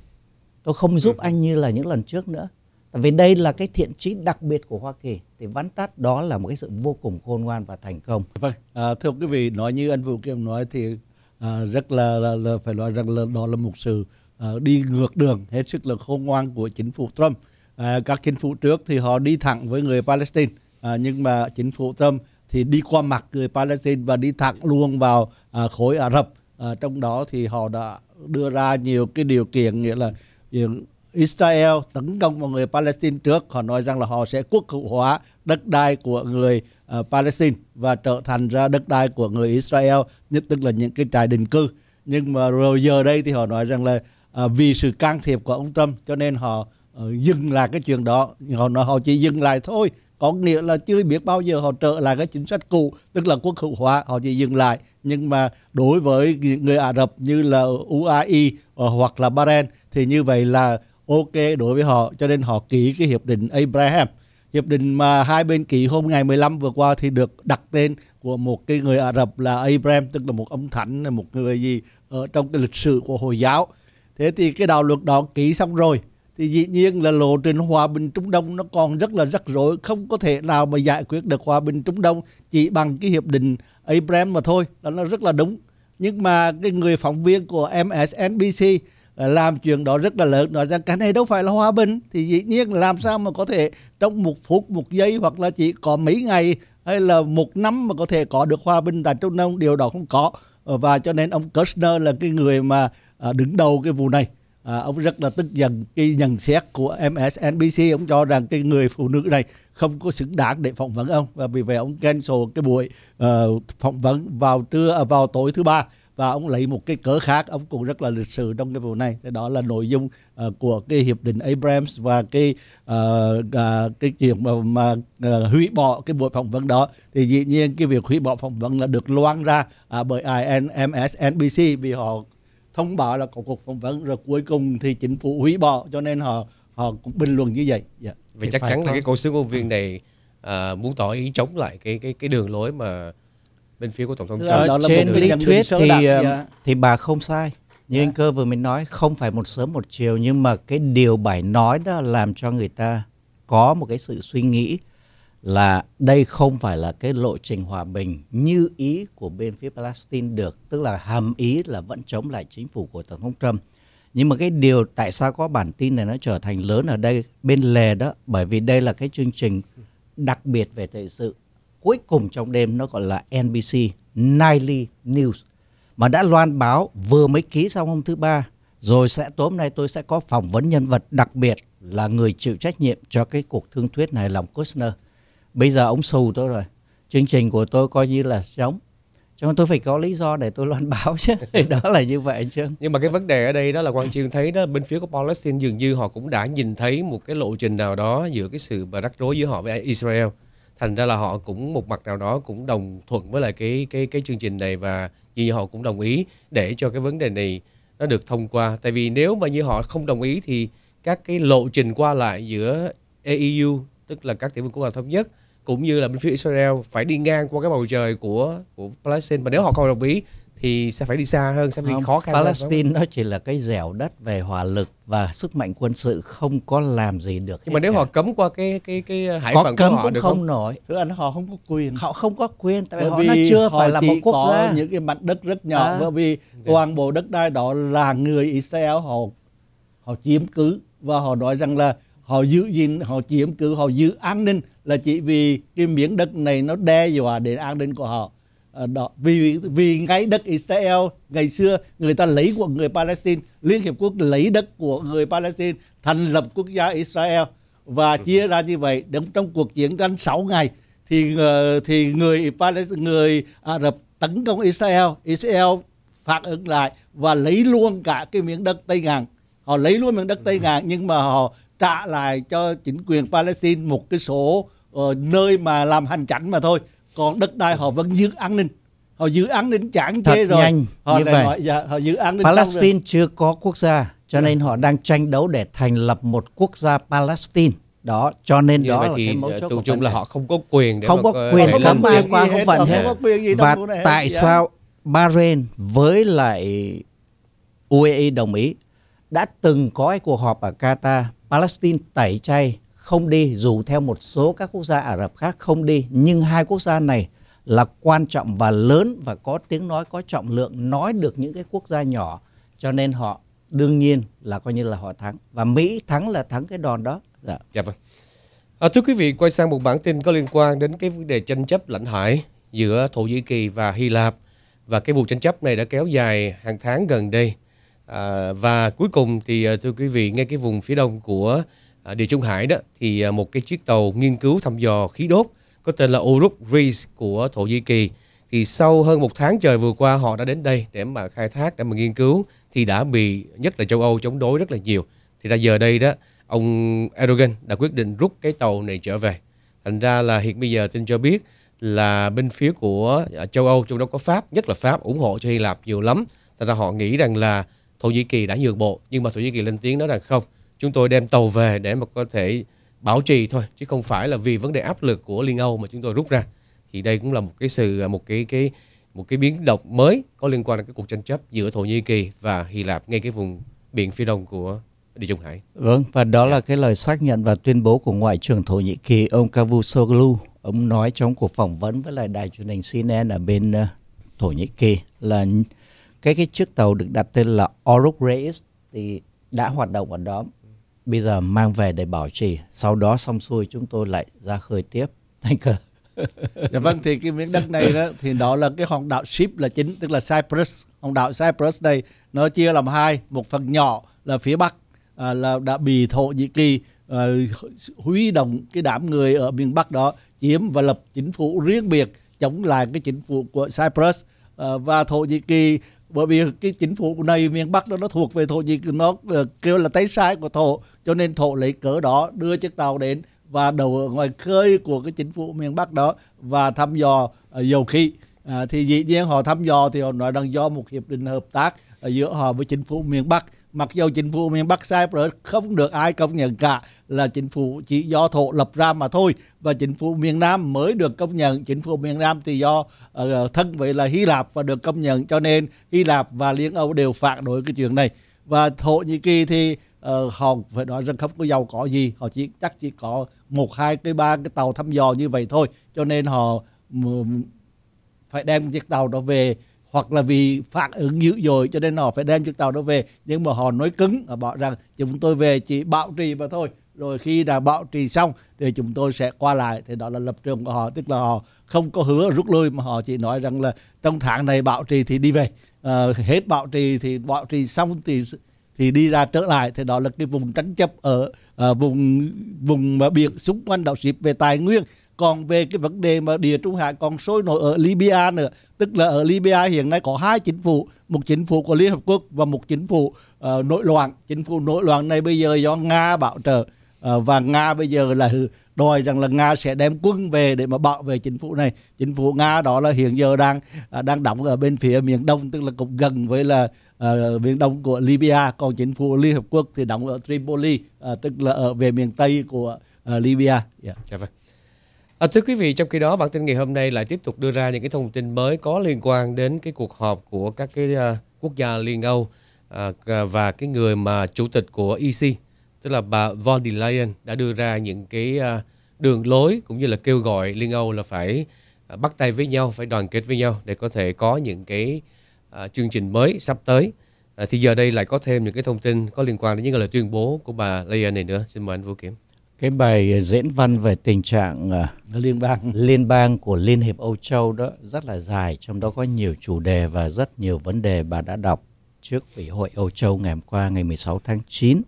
tôi không giúp ừ. anh như là những lần trước nữa vì đây là cái thiện trí đặc biệt của Hoa Kỳ thì vắn tắt đó là một cái sự vô cùng khôn ngoan và thành công. Vâng, à, thưa quý vị nói như anh Vũ Kiêm nói thì à, rất là, là, là phải nói rằng là đó là một sự à, đi ngược đường hết sức là khôn ngoan của chính phủ Trump. À, các chính phủ trước thì họ đi thẳng với người Palestine à, nhưng mà chính phủ Trump thì đi qua mặt người Palestine và đi thẳng luôn vào à, khối Ả Rập. À, trong đó thì họ đã đưa ra nhiều cái điều kiện nghĩa là ừ, Israel tấn công vào người Palestine trước, họ nói rằng là họ sẽ quốc hữu hóa đất đai của người uh, Palestine và trở thành ra đất đai của người Israel, nhất tức là những cái trại định cư. Nhưng mà rồi giờ đây thì họ nói rằng là uh, vì sự can thiệp của ông Trump cho nên họ uh, dừng lại cái chuyện đó, họ nói họ chỉ dừng lại thôi, có nghĩa là chưa biết bao giờ họ trở lại cái chính sách cũ tức là quốc hữu hóa họ chỉ dừng lại nhưng mà đối với người Ả Rập như là UAE hoặc là Bahrain thì như vậy là ok đối với họ cho nên họ ký cái hiệp định Abraham hiệp định mà hai bên ký hôm ngày 15 vừa qua thì được đặt tên của một cái người Ả Rập là Abraham tức là một ông thánh là một người gì ở trong cái lịch sử của hồi giáo thế thì cái đạo luật đó ký xong rồi thì dĩ nhiên là lộ trình hòa bình Trung Đông nó còn rất là rắc rối không có thể nào mà giải quyết được hòa bình Trung Đông chỉ bằng cái hiệp định Abraham mà thôi đó là rất là đúng nhưng mà cái người phóng viên của MSNBC Ờ, làm chuyện đó rất là lớn nói rằng cái này đâu phải là hòa bình thì dĩ nhiên làm sao mà có thể trong một phút một giây hoặc là chỉ có mấy ngày hay là một năm mà có thể có được hòa bình tại Trung Đông điều đó không có ờ, và cho nên ông Kushner là cái người mà ờ, đứng đầu cái vụ này à, ông rất là tức giận cái nhận xét của MSNBC ông cho rằng cái người phụ nữ này không có xứng đáng để phỏng vấn ông và vì vậy ông cancel cái buổi uh, phỏng vấn vào trưa à, vào tối thứ ba và ông lấy một cái cớ khác ông cũng rất là lịch sử trong cái vụ này đó là nội dung uh, của cái hiệp định Abrams và cái uh, uh, cái chuyện mà, mà uh, hủy bỏ cái buổi phỏng vấn đó thì dĩ nhiên cái việc hủy bỏ phỏng vấn là được loan ra uh, bởi INMS NBC vì họ thông báo là có cuộc phỏng vấn rồi cuối cùng thì chính phủ hủy bỏ cho nên họ họ cũng bình luận như vậy yeah. Dạ. vì chắc chắn là cái cổ sứ ngôn viên này à, muốn tỏ ý chống lại cái cái cái đường lối mà bên phía của tổng thống Trump. Ở trên lý thuyết thì yeah. Ờ, dạ. thì bà không sai. Như yeah. anh dạ. cơ vừa mới nói không phải một sớm một chiều nhưng mà cái điều bài nói đó làm cho người ta có một cái sự suy nghĩ là đây không phải là cái lộ trình hòa bình như ý của bên phía Palestine được, tức là hàm ý là vẫn chống lại chính phủ của tổng thống Trump. Nhưng mà cái điều tại sao có bản tin này nó trở thành lớn ở đây bên lề đó bởi vì đây là cái chương trình đặc biệt về thời sự cuối cùng trong đêm nó gọi là NBC Nightly News mà đã loan báo vừa mới ký xong hôm thứ ba rồi sẽ tối hôm nay tôi sẽ có phỏng vấn nhân vật đặc biệt là người chịu trách nhiệm cho cái cuộc thương thuyết này là ông Kushner. Bây giờ ông xù tôi rồi. Chương trình của tôi coi như là sống cho nên tôi phải có lý do để tôi loan báo chứ đó là như vậy chứ. nhưng mà cái vấn đề ở đây đó là quan trường thấy đó bên phía của Palestine dường như họ cũng đã nhìn thấy một cái lộ trình nào đó giữa cái sự rắc rối giữa họ với Israel thành ra là họ cũng một mặt nào đó cũng đồng thuận với lại cái cái cái chương trình này và như họ cũng đồng ý để cho cái vấn đề này nó được thông qua tại vì nếu mà như họ không đồng ý thì các cái lộ trình qua lại giữa EU tức là các tiểu vương quốc Ả thống nhất cũng như là bên phía Israel phải đi ngang qua cái bầu trời của của Palestine mà nếu họ không đồng ý thì sẽ phải đi xa hơn sẽ bị không, khó khăn Palestine nó chỉ là cái dẻo đất về hỏa lực và sức mạnh quân sự không có làm gì được nhưng mà nếu cả. họ cấm qua cái cái cái ờ, hải họ phận cấm của họ cũng được không, không nổi tức là họ không có quyền họ không có quyền tại vì họ nó chưa họ phải là một quốc có gia những cái mặt đất rất nhỏ à. bởi vì dạ. toàn bộ đất đai đó là người Israel họ họ chiếm cứ và họ nói rằng là họ giữ gìn họ chiếm cứ họ giữ an ninh là chỉ vì cái miếng đất này nó đe dọa đến an ninh của họ Ờ, đó vì vì ngay đất Israel ngày xưa người ta lấy của người Palestine Liên Hiệp Quốc lấy đất của người Palestine thành lập quốc gia Israel và ừ. chia ra như vậy đúng trong cuộc chiến tranh 6 ngày thì ờ, thì người Palestine người Ả Rập tấn công Israel Israel phản ứng lại và lấy luôn cả cái miếng đất Tây Ngàn họ lấy luôn miếng đất Tây ừ. Ngàn nhưng mà họ trả lại cho chính quyền Palestine một cái số ở ờ, nơi mà làm hành chánh mà thôi còn đất đai họ vẫn giữ an ninh họ giữ an ninh chẳng chế rồi nhanh họ như vậy. Nói, dạ, họ giữ an ninh Palestine chưa có quốc gia cho dạ. nên họ đang tranh đấu để thành lập một quốc gia Palestine đó cho nên Như đó là thì cái mấu ờ, chốt chung là họ không có quyền để không có quyền cấm ai qua không phận hết và tại dạ. sao Bahrain với lại UAE đồng ý đã từng có cái cuộc họp ở Qatar Palestine tẩy chay không đi dù theo một số các quốc gia Ả Rập khác không đi nhưng hai quốc gia này là quan trọng và lớn và có tiếng nói có trọng lượng nói được những cái quốc gia nhỏ cho nên họ đương nhiên là coi như là họ thắng và Mỹ thắng là thắng cái đòn đó. Dạ. Dạ vâng. À, thưa quý vị quay sang một bản tin có liên quan đến cái vấn đề tranh chấp lãnh hải giữa Thổ Nhĩ Kỳ và Hy Lạp và cái vụ tranh chấp này đã kéo dài hàng tháng gần đây à, và cuối cùng thì à, thưa quý vị ngay cái vùng phía đông của À, địa Trung Hải đó thì à, một cái chiếc tàu nghiên cứu thăm dò khí đốt có tên là Uruk Reis của Thổ Nhĩ Kỳ thì sau hơn một tháng trời vừa qua họ đã đến đây để mà khai thác để mà nghiên cứu thì đã bị nhất là châu Âu chống đối rất là nhiều thì ra giờ đây đó ông Erdogan đã quyết định rút cái tàu này trở về thành ra là hiện bây giờ tin cho biết là bên phía của à, châu Âu trong đó có Pháp nhất là Pháp ủng hộ cho Hy Lạp nhiều lắm thành ra họ nghĩ rằng là Thổ Nhĩ Kỳ đã nhượng bộ nhưng mà Thổ Nhĩ Kỳ lên tiếng nói rằng không chúng tôi đem tàu về để mà có thể bảo trì thôi chứ không phải là vì vấn đề áp lực của Liên Âu mà chúng tôi rút ra thì đây cũng là một cái sự một cái cái một cái biến động mới có liên quan đến cái cuộc tranh chấp giữa Thổ Nhĩ Kỳ và Hy Lạp ngay cái vùng biển phía đông của Địa Trung Hải. Vâng, và đó là cái lời xác nhận và tuyên bố của Ngoại trưởng Thổ Nhĩ Kỳ ông Cavusoglu. Ông nói trong cuộc phỏng vấn với lại đài truyền hình CNN ở bên uh, Thổ Nhĩ Kỳ là cái cái chiếc tàu được đặt tên là Oruk Reis thì đã hoạt động ở đó bây giờ mang về để bảo trì sau đó xong xuôi chúng tôi lại ra khơi tiếp thành cơ dạ vâng thì cái miếng đất này đó thì đó là cái hòn đảo ship là chính tức là Cyprus hòn đảo Cyprus đây nó chia làm hai một phần nhỏ là phía bắc à, là đã bị thổ nhĩ kỳ à, huy động cái đám người ở miền bắc đó chiếm và lập chính phủ riêng biệt chống lại cái chính phủ của Cyprus à, và thổ nhĩ kỳ bởi vì cái chính phủ này miền Bắc đó nó thuộc về thổ gì nó ờ, kêu là tay sai của thổ cho nên thổ lấy cớ đó đưa chiếc tàu đến và đầu ở ngoài khơi của cái chính phủ miền Bắc đó và thăm dò ờ, dầu khí à, thì dĩ nhiên họ thăm dò thì họ nói rằng do một hiệp định hợp tác ờ, giữa họ với chính phủ miền Bắc mặc dù chính phủ miền Bắc Cyprus không được ai công nhận cả là chính phủ chỉ do thổ lập ra mà thôi và chính phủ miền Nam mới được công nhận chính phủ miền Nam thì do uh, thân vị là Hy Lạp và được công nhận cho nên Hy Lạp và Liên Âu đều phản đối cái chuyện này và Thổ Nhĩ Kỳ thì uh, họ phải nói rằng không có giàu có gì họ chỉ chắc chỉ có một hai cái ba cái tàu thăm dò như vậy thôi cho nên họ phải đem chiếc tàu đó về hoặc là vì phản ứng dữ dội cho nên họ phải đem chiếc tàu đó về nhưng mà họ nói cứng họ bảo rằng chúng tôi về chỉ bảo trì mà thôi rồi khi đã bảo trì xong thì chúng tôi sẽ qua lại thì đó là lập trường của họ tức là họ không có hứa rút lui mà họ chỉ nói rằng là trong tháng này bảo trì thì đi về à, hết bảo trì thì bảo trì xong thì thì đi ra trở lại thì đó là cái vùng tranh chấp ở, ở vùng vùng biển xung quanh đảo ship về tài nguyên còn về cái vấn đề mà địa trung hải còn sôi nổi ở Libya nữa tức là ở Libya hiện nay có hai chính phủ một chính phủ của Liên Hợp Quốc và một chính phủ uh, nội loạn chính phủ nội loạn này bây giờ do Nga bảo trợ uh, và Nga bây giờ là đòi rằng là Nga sẽ đem quân về để mà bảo vệ chính phủ này chính phủ Nga đó là hiện giờ đang uh, đang đóng ở bên phía miền đông tức là cũng gần với là uh, miền đông của Libya còn chính phủ Liên Hợp Quốc thì đóng ở Tripoli uh, tức là ở về miền tây của uh, Libya yeah. Dạ. Dạ vâng. À, thưa quý vị, trong khi đó bản tin ngày hôm nay lại tiếp tục đưa ra những cái thông tin mới có liên quan đến cái cuộc họp của các cái uh, quốc gia Liên Âu uh, và cái người mà chủ tịch của EC, tức là bà von der Leyen đã đưa ra những cái uh, đường lối cũng như là kêu gọi Liên Âu là phải uh, bắt tay với nhau, phải đoàn kết với nhau để có thể có những cái uh, chương trình mới sắp tới. Uh, thì giờ đây lại có thêm những cái thông tin có liên quan đến những lời tuyên bố của bà Leyen này nữa. Xin mời anh Vũ Kiếm cái bài ờ, diễn văn về tình trạng ờ, liên bang liên bang của Liên hiệp Âu Châu đó rất là dài, trong đó có nhiều chủ đề và rất nhiều vấn đề bà đã đọc trước Ủy hội Âu Châu ngày hôm qua ngày 16 tháng 9.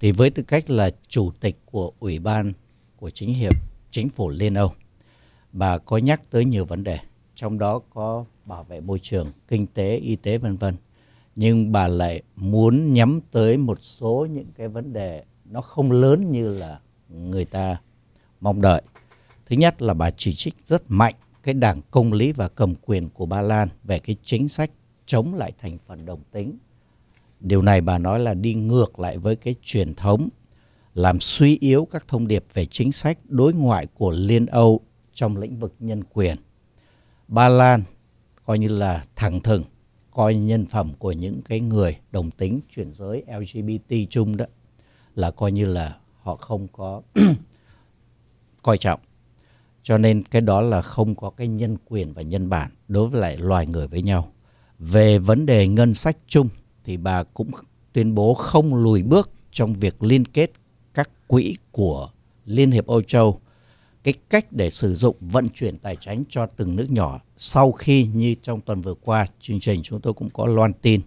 Thì với tư cách là chủ tịch của Ủy ban của chính hiệp chính phủ Liên Âu, bà có nhắc tới nhiều vấn đề, trong đó có bảo vệ môi trường, kinh tế, y tế vân vân. Nhưng bà lại muốn nhắm tới một số những cái vấn đề nó không lớn như là người ta mong đợi. Thứ nhất là bà chỉ trích rất mạnh cái đảng công lý và cầm quyền của Ba Lan về cái chính sách chống lại thành phần đồng tính. Điều này bà nói là đi ngược lại với cái truyền thống làm suy yếu các thông điệp về chính sách đối ngoại của Liên Âu trong lĩnh vực nhân quyền. Ba Lan coi như là thẳng thừng coi nhân phẩm của những cái người đồng tính chuyển giới LGBT chung đó là coi như là họ không có coi trọng cho nên cái đó là không có cái nhân quyền và nhân bản đối với lại loài người với nhau về vấn đề ngân sách chung thì bà cũng tuyên bố không lùi bước trong việc liên kết các quỹ của liên hiệp âu châu cái cách để sử dụng vận chuyển tài chính cho từng nước nhỏ sau khi như trong tuần vừa qua chương trình chúng tôi cũng có loan tin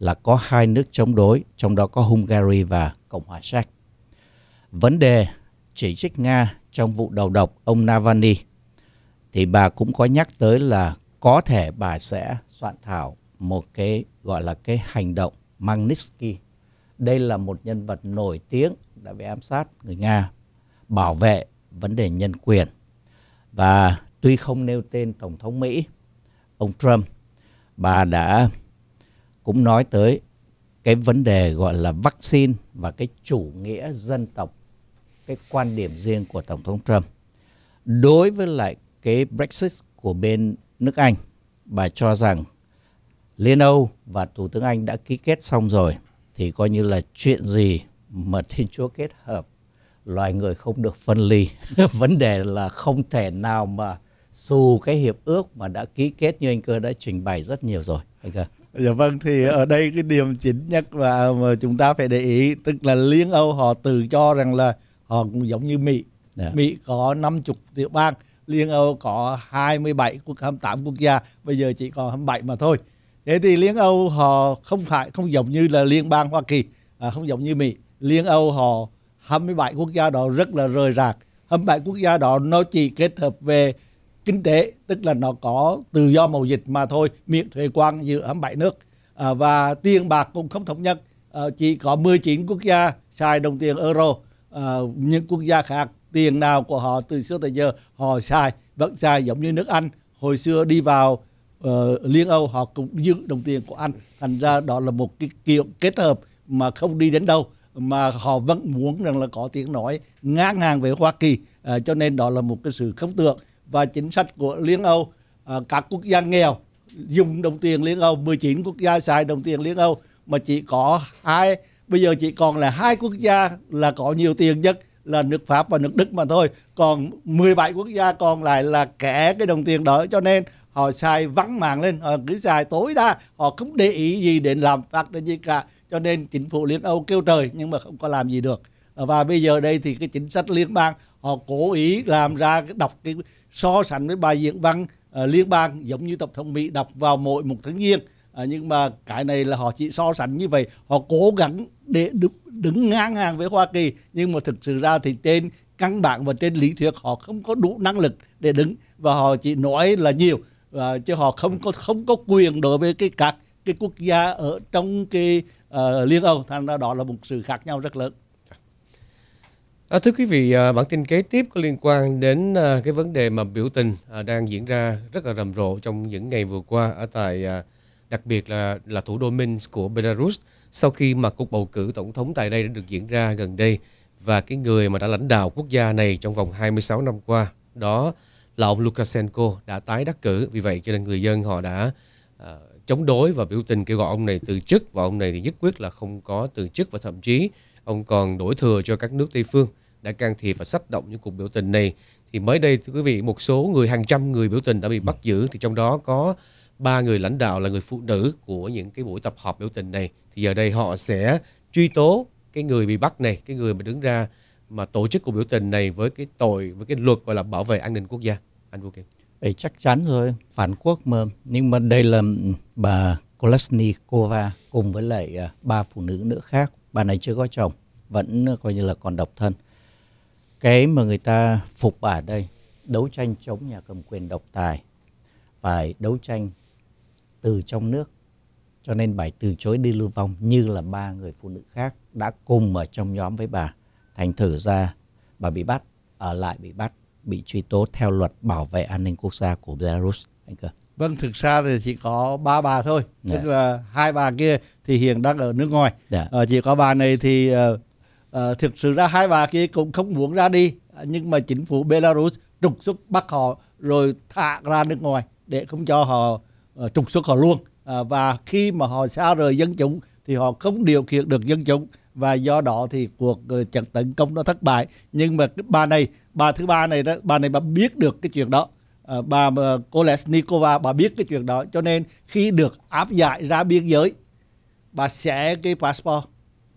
là có hai nước chống đối trong đó có Hungary và Cộng hòa Séc. Vấn đề chỉ trích Nga trong vụ đầu độc ông Navalny thì bà cũng có nhắc tới là có thể bà sẽ soạn thảo một cái gọi là cái hành động Magnitsky. Đây là một nhân vật nổi tiếng đã bị ám sát người Nga bảo vệ vấn đề nhân quyền. Và tuy không nêu tên Tổng thống Mỹ, ông Trump, bà đã cũng nói tới cái vấn đề gọi là vaccine và cái chủ nghĩa dân tộc cái quan điểm riêng của tổng thống trump đối với lại cái brexit của bên nước anh bà cho rằng liên âu và thủ tướng anh đã ký kết xong rồi thì coi như là chuyện gì mà thiên chúa kết hợp loài người không được phân ly vấn đề là không thể nào mà dù cái hiệp ước mà đã ký kết như anh cơ đã trình bày rất nhiều rồi anh cơ dạ vâng thì ở đây cái điểm chính nhất và mà chúng ta phải để ý tức là liên âu họ tự cho rằng là họ cũng giống như mỹ yeah. Dạ. mỹ có 50 tiểu bang liên âu có 27 quốc 28 quốc gia bây giờ chỉ còn 27 mà thôi thế thì liên âu họ không phải không giống như là liên bang hoa kỳ à, không giống như mỹ liên âu họ 27 quốc gia đó rất là rời rạc 27 quốc gia đó nó chỉ kết hợp về kinh tế tức là nó có tự do mậu dịch mà thôi miễn thuế quan giữa bảy nước à, và tiền bạc cũng không thống nhất à, chỉ có 19 quốc gia xài đồng tiền euro à, những quốc gia khác tiền nào của họ từ xưa tới giờ họ xài vẫn xài giống như nước Anh hồi xưa đi vào uh, Liên Âu họ cũng giữ đồng tiền của Anh thành ra đó là một cái kiểu kết hợp mà không đi đến đâu mà họ vẫn muốn rằng là có tiếng nói ngang hàng với Hoa Kỳ à, cho nên đó là một cái sự không tượng và chính sách của Liên Âu à, các quốc gia nghèo dùng đồng tiền Liên Âu 19 quốc gia xài đồng tiền Liên Âu mà chỉ có hai bây giờ chỉ còn là hai quốc gia là có nhiều tiền nhất là nước Pháp và nước Đức mà thôi còn 17 quốc gia còn lại là kẻ cái đồng tiền đó cho nên họ xài vắng màng lên họ cứ xài tối đa họ không để ý gì đến làm phát đến gì cả cho nên chính phủ Liên Âu kêu trời nhưng mà không có làm gì được và bây giờ đây thì cái chính sách liên bang họ cố ý làm ra đọc cái so sánh với bài diễn văn uh, liên bang giống như tập thống mỹ đọc vào mỗi một tháng giêng à, nhưng mà cái này là họ chỉ so sánh như vậy họ cố gắng để đứng, đứng ngang hàng với Hoa Kỳ nhưng mà thực sự ra thì trên căn bản và trên lý thuyết họ không có đủ năng lực để đứng và họ chỉ nói là nhiều à, chứ họ không có không có quyền đối với cái các cái quốc gia ở trong cái uh, Liên Âu thành ra đó là một sự khác nhau rất lớn À, thưa quý vị, à, bản tin kế tiếp có liên quan đến à, cái vấn đề mà biểu tình à, đang diễn ra rất là rầm rộ trong những ngày vừa qua ở tại à, đặc biệt là là thủ đô Minsk của Belarus sau khi mà cuộc bầu cử tổng thống tại đây đã được diễn ra gần đây và cái người mà đã lãnh đạo quốc gia này trong vòng 26 năm qua đó là ông Lukashenko đã tái đắc cử vì vậy cho nên người dân họ đã à, chống đối và biểu tình kêu gọi ông này từ chức và ông này thì nhất quyết là không có từ chức và thậm chí ông còn đổi thừa cho các nước Tây phương đã can thiệp và sách động những cuộc biểu tình này thì mới đây thưa quý vị một số người hàng trăm người biểu tình đã bị bắt giữ thì trong đó có ba người lãnh đạo là người phụ nữ của những cái buổi tập họp biểu tình này thì giờ đây họ sẽ truy tố cái người bị bắt này cái người mà đứng ra mà tổ chức cuộc biểu tình này với cái tội với cái luật gọi là bảo vệ an ninh quốc gia anh Vũ Kiên Đấy, chắc chắn rồi phản quốc mà nhưng mà đây là bà Kolesnikova cùng với lại à, ba phụ nữ nữa khác bà này chưa có chồng vẫn à, coi như là còn độc thân cái mà người ta phục bà đây đấu tranh chống nhà cầm quyền độc tài phải đấu tranh từ trong nước cho nên bài từ chối đi lưu vong như là ba người phụ nữ khác đã cùng ở trong nhóm với bà thành thử ra bà bị bắt ở lại bị bắt bị truy tố theo luật bảo vệ an ninh quốc gia của Belarus anh cơ vâng thực ra thì chỉ có ba bà thôi dạ. tức là hai bà kia thì hiện đang ở nước ngoài dạ. ờ, chỉ có bà này thì ờ, à, thực sự ra hai bà kia cũng không muốn ra đi nhưng mà chính phủ Belarus trục xuất bắt họ rồi thả ra nước ngoài để không cho họ uh, trục xuất họ luôn à, và khi mà họ xa rời dân chúng thì họ không điều khiển được dân chúng và do đó thì cuộc trận tấn công nó thất bại nhưng mà bà này bà thứ ba này đó bà này bà biết được cái chuyện đó à, bà Kolesnikova bà biết cái chuyện đó cho nên khi được áp giải ra biên giới bà sẽ cái passport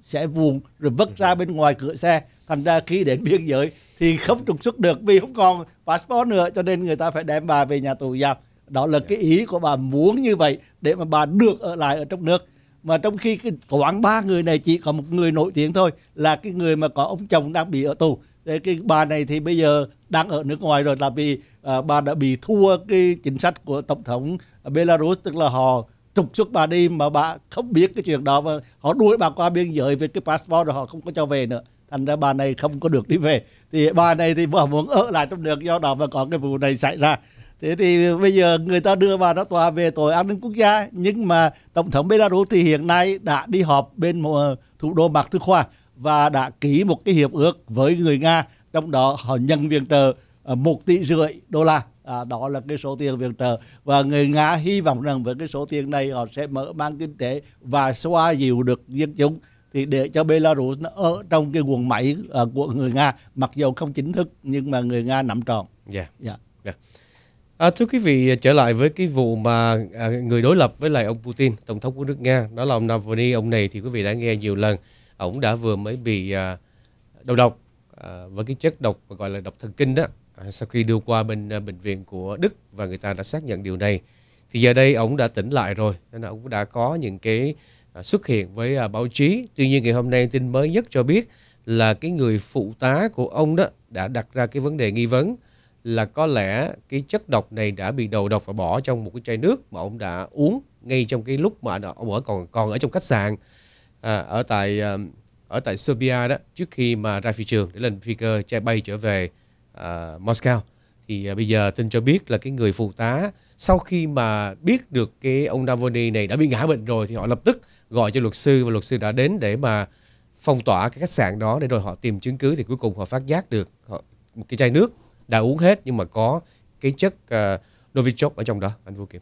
sẽ vuông rồi vứt ra bên ngoài cửa xe thành ra khi đến biên giới thì không trục xuất được vì không còn passport nữa cho nên người ta phải đem bà về nhà tù giam đó là cái ý của bà muốn như vậy để mà bà được ở lại ở trong nước mà trong khi cái khoảng ba người này chỉ có một người nổi tiếng thôi là cái người mà có ông chồng đang bị ở tù để cái bà này thì bây giờ đang ở nước ngoài rồi là vì uh, bà đã bị thua cái chính sách của tổng thống Belarus tức là họ trục xuất bà đi mà bà không biết cái chuyện đó và họ đuổi bà qua biên giới với cái passport rồi họ không có cho về nữa thành ra bà này không có được đi về thì bà này thì bà muốn ở lại trong nước do đó mà có cái vụ này xảy ra thế thì bây giờ người ta đưa bà ra tòa về tội an ninh quốc gia nhưng mà tổng thống Belarus thì hiện nay đã đi họp bên ờ, thủ đô Moscow Thứ Khoa và đã ký một cái hiệp ước với người Nga trong đó họ nhận viện trợ ờ, một tỷ rưỡi đô la à, đó là cái số tiền viện trợ và người nga hy vọng rằng với cái số tiền này họ sẽ mở mang kinh tế và xoa dịu được dân chúng thì để cho Belarus nó ở trong cái quần máy uh, của người Nga mặc dù không chính thức nhưng mà người Nga nắm tròn. Dạ. Yeah. Dạ. Yeah. Dạ. À, thưa quý vị trở lại với cái vụ mà à, người đối lập với lại ông Putin tổng thống của nước Nga đó là ông Navalny ông này thì quý vị đã nghe nhiều lần ông đã vừa mới bị à, đầu độc à, với cái chất độc gọi là độc thần kinh đó À, sau khi đưa qua bên à, bệnh viện của Đức và người ta đã xác nhận điều này thì giờ đây ông đã tỉnh lại rồi nên là ông đã có những cái à, xuất hiện với báo chí tuy nhiên ngày hôm nay tin mới nhất cho biết là cái người phụ tá của ông đó đã đặt ra cái vấn đề nghi vấn là có lẽ cái chất độc này đã bị đầu độc và bỏ trong một cái chai nước mà ông đã uống ngay trong cái lúc mà ông ở còn còn ở trong khách sạn à, ở tại ở tại Serbia đó trước khi mà ra phi trường để lên phi cơ chạy bay trở về uh, Moscow thì uh, bây giờ tin cho biết là cái người phụ tá sau khi mà biết được cái ông Navalny này đã bị ngã bệnh rồi thì họ lập tức gọi cho luật sư và luật sư đã đến để mà phong tỏa cái khách sạn đó để rồi họ tìm chứng cứ thì cuối cùng họ phát giác được họ, một cái chai nước đã uống hết nhưng mà có cái chất uh, Novichok ở trong đó anh Vũ Kim.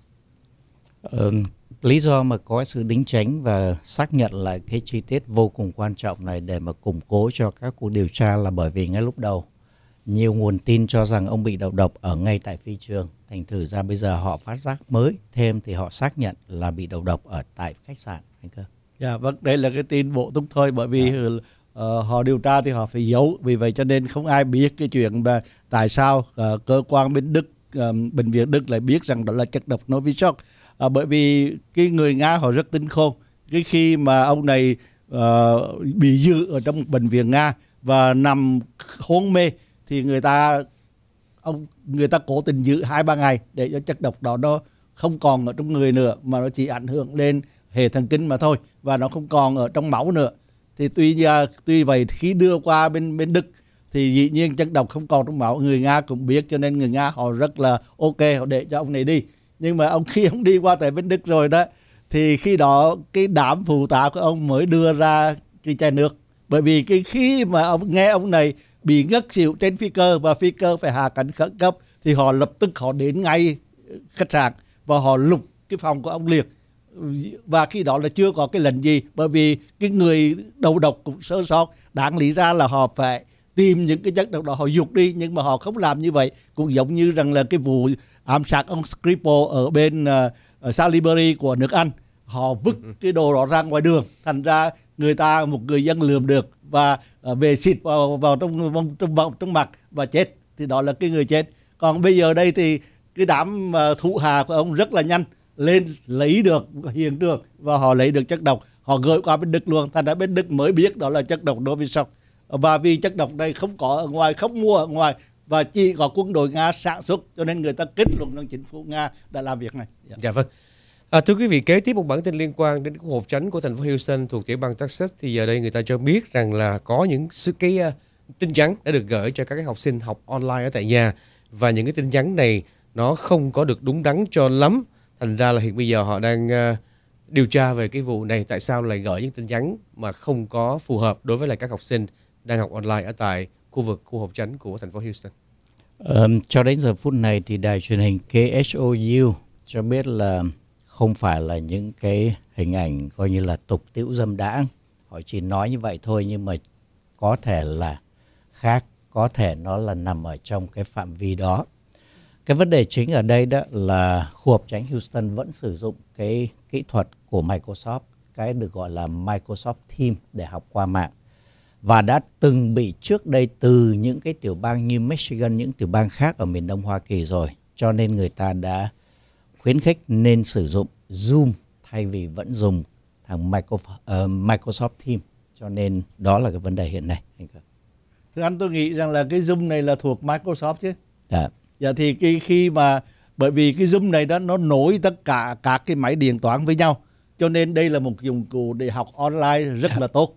Ừ, lý do mà có sự đính tránh và xác nhận lại cái chi tiết vô cùng quan trọng này để mà củng cố cho các cuộc điều tra là bởi vì ngay lúc đầu nhiều nguồn tin cho rằng ông bị đầu độc ở ngay tại phi trường. Thành thử ra bây giờ họ phát giác mới thêm thì họ xác nhận là bị đầu độc ở tại khách sạn. Anh cơ. Dạ vâng, đây là cái tin bổ túc thôi bởi vì dạ. uh, họ điều tra thì họ phải giấu. Vì vậy cho nên không ai biết cái chuyện mà tại sao uh, cơ quan bên Đức, uh, bệnh viện Đức lại biết rằng đó là chất độc Novichok. Uh, bởi vì cái người Nga họ rất tinh khôn. Cái khi mà ông này uh, bị giữ ở trong bệnh viện Nga và nằm hôn mê thì người ta ông người ta cố tình giữ hai ba ngày để cho chất độc đó nó không còn ở trong người nữa mà nó chỉ ảnh hưởng lên hệ thần kinh mà thôi và nó không còn ở trong máu nữa thì tuy tuy vậy khi đưa qua bên bên Đức thì dĩ nhiên chất độc không còn trong máu người Nga cũng biết cho nên người Nga họ rất là ok họ để cho ông này đi nhưng mà ông khi ông đi qua tại bên Đức rồi đó thì khi đó cái đám phụ tá của ông mới đưa ra cái chai nước bởi vì cái khi mà ông nghe ông này bị ngất xỉu trên phi cơ và phi cơ phải hạ cánh khẩn cấp thì họ lập tức họ đến ngay khách sạn và họ lục cái phòng của ông Liệt và khi đó là chưa có cái lệnh gì bởi vì cái người đầu độc cũng sơ sót đáng lý ra là họ phải tìm những cái chất độc đó họ dục đi nhưng mà họ không làm như vậy cũng giống như rằng là cái vụ ám sát ông Skripal ở bên uh, Salisbury của nước Anh họ vứt ừ. cái đồ đó ra ngoài đường thành ra người ta một người dân lượm được và ờ, về xịt vào vào trong trong vòng trong mặt và chết thì đó là cái người chết còn bây giờ đây thì cái đám ờ, thủ hà của ông rất là nhanh lên lấy được hiện trường và họ lấy được chất độc họ gửi qua bên đức luôn thành ra bên đức mới biết đó là chất độc đối với sọc và vì chất độc đây không có ở ngoài không mua ở ngoài và chỉ có quân đội nga sản xuất cho nên người ta kết luận rằng chính phủ nga đã làm việc này dạ, dạ vâng À, thưa quý vị, kế tiếp một bản tin liên quan đến khu hội tránh của thành phố Houston thuộc tiểu bang Texas thì giờ đây người ta cho biết rằng là có những cái uh, tin nhắn đã được gửi cho các học sinh học online ở tại nhà và những cái tin nhắn này nó không có được đúng đắn cho lắm. Thành ra là hiện bây giờ họ đang uh, điều tra về cái vụ này tại sao lại gửi những tin nhắn mà không có phù hợp đối với lại các học sinh đang học online ở tại khu vực khu học tránh của thành phố Houston. Um, cho đến giờ phút này thì đài truyền hình KSOU cho biết là không phải là những cái hình ảnh coi như là tục tiễu dâm đãng họ chỉ nói như vậy thôi nhưng mà có thể là khác có thể nó là nằm ở trong cái phạm vi đó cái vấn đề chính ở đây đó là khu hợp tránh Houston vẫn sử dụng cái kỹ thuật của Microsoft cái được gọi là Microsoft Teams để học qua mạng và đã từng bị trước đây từ những cái tiểu bang như Michigan những tiểu bang khác ở miền đông Hoa Kỳ rồi cho nên người ta đã khuyến khích nên sử dụng Zoom thay vì vẫn dùng thằng ờ, Microsoft Teams cho nên đó là cái vấn đề hiện nay Thưa anh tôi nghĩ rằng là cái Zoom này là thuộc Microsoft chứ. Dạ. Dạ thì khi khi mà bởi vì cái Zoom này đó nó nối tất cả các cái máy điện toán với nhau cho nên đây là một dụng cụ để học online rất là tốt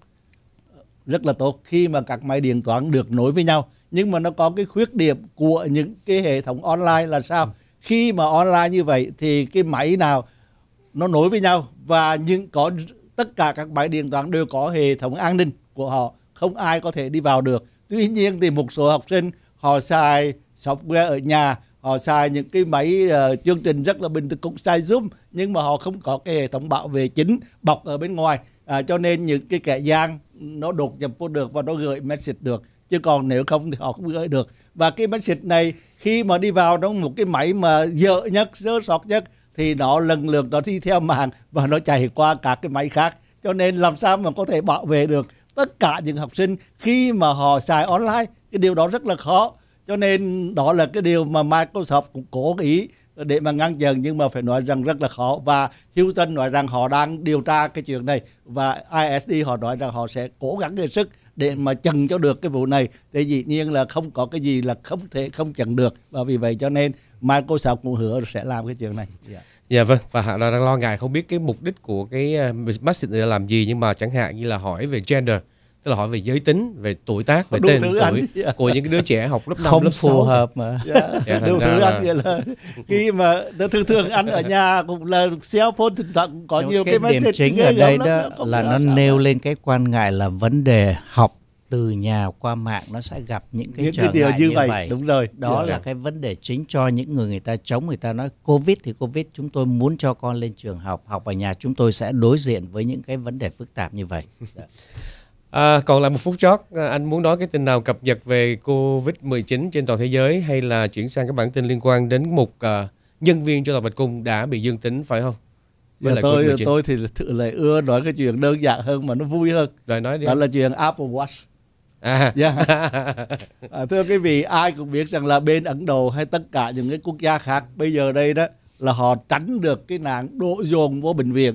rất là tốt khi mà các máy điện toán được nối với nhau nhưng mà nó có cái khuyết điểm của những cái hệ thống online là sao? Ừ khi mà online như vậy thì cái máy nào nó nối với nhau và những có tất cả các máy điện toán đều có hệ thống an ninh của họ không ai có thể đi vào được tuy nhiên thì một số học sinh họ xài software ở nhà họ xài những cái máy uh, chương trình rất là bình thường cũng xài zoom nhưng mà họ không có cái hệ thống bảo vệ chính bọc ở bên ngoài à, cho nên những cái kẻ gian nó đột nhập vô được và nó gửi message được chứ còn nếu không thì họ không gửi được và cái message này khi mà đi vào trong một cái máy mà dở nhất sơ sót nhất thì nó lần lượt nó đi theo màn và nó chạy qua các cái máy khác cho nên làm sao mà có thể bảo vệ được tất cả những học sinh khi mà họ xài online cái điều đó rất là khó cho nên đó là cái điều mà Microsoft cũng cố ý để mà ngăn dần nhưng mà phải nói rằng rất là khó và Houston nói rằng họ đang điều tra cái chuyện này và ISD họ nói rằng họ sẽ cố gắng hết sức để mà chần cho được cái vụ này thì dĩ nhiên là không có cái gì là không thể không chần được và vì vậy cho nên mai cô Microsoft cũng hứa sẽ làm cái chuyện này. Yeah. Dạ. dạ vâng và họ đang lo ngại không biết cái mục đích của cái message ờ, là làm gì nhưng mà chẳng hạn như là hỏi về gender tức là hỏi về giới tính về tuổi tác về Đúng tên tuổi anh. Yeah. Dạ. của những đứa trẻ học lớp năm không lớp phù hợp mà yeah. yeah, Đúng thứ là... anh vậy là khi mà thường thường anh ở nhà cũng là cell phone thỉnh thoảng cũng có Nếu nhiều cái, cái điểm chính ở đây đó, là, nó nêu lên cái quan ngại là vấn đề học từ nhà qua mạng nó sẽ gặp những cái những trở cái điều ngại như, như vậy. vậy đúng rồi đó đúng là rồi. cái vấn đề chính cho những người người ta chống người ta nói covid thì covid chúng tôi muốn cho con lên trường học học ở nhà chúng tôi sẽ đối diện với những cái vấn đề phức tạp như vậy À, còn lại một phút chót, à, anh muốn nói cái tin nào cập nhật về Covid-19 trên toàn thế giới hay là chuyển sang các bản tin liên quan đến một uh, nhân viên cho tòa Bạch Cung đã bị dương tính phải không? Với dạ, tôi COVID-19. tôi thì thử lại ưa nói cái chuyện đơn giản hơn mà nó vui hơn. Rồi nói đi. Đó là chuyện Apple Watch. À. Yeah. Dạ. à, thưa quý vị, ai cũng biết rằng là bên Ấn Độ hay tất cả những cái quốc gia khác bây giờ đây đó là họ tránh được cái nạn đổ dồn vô bệnh viện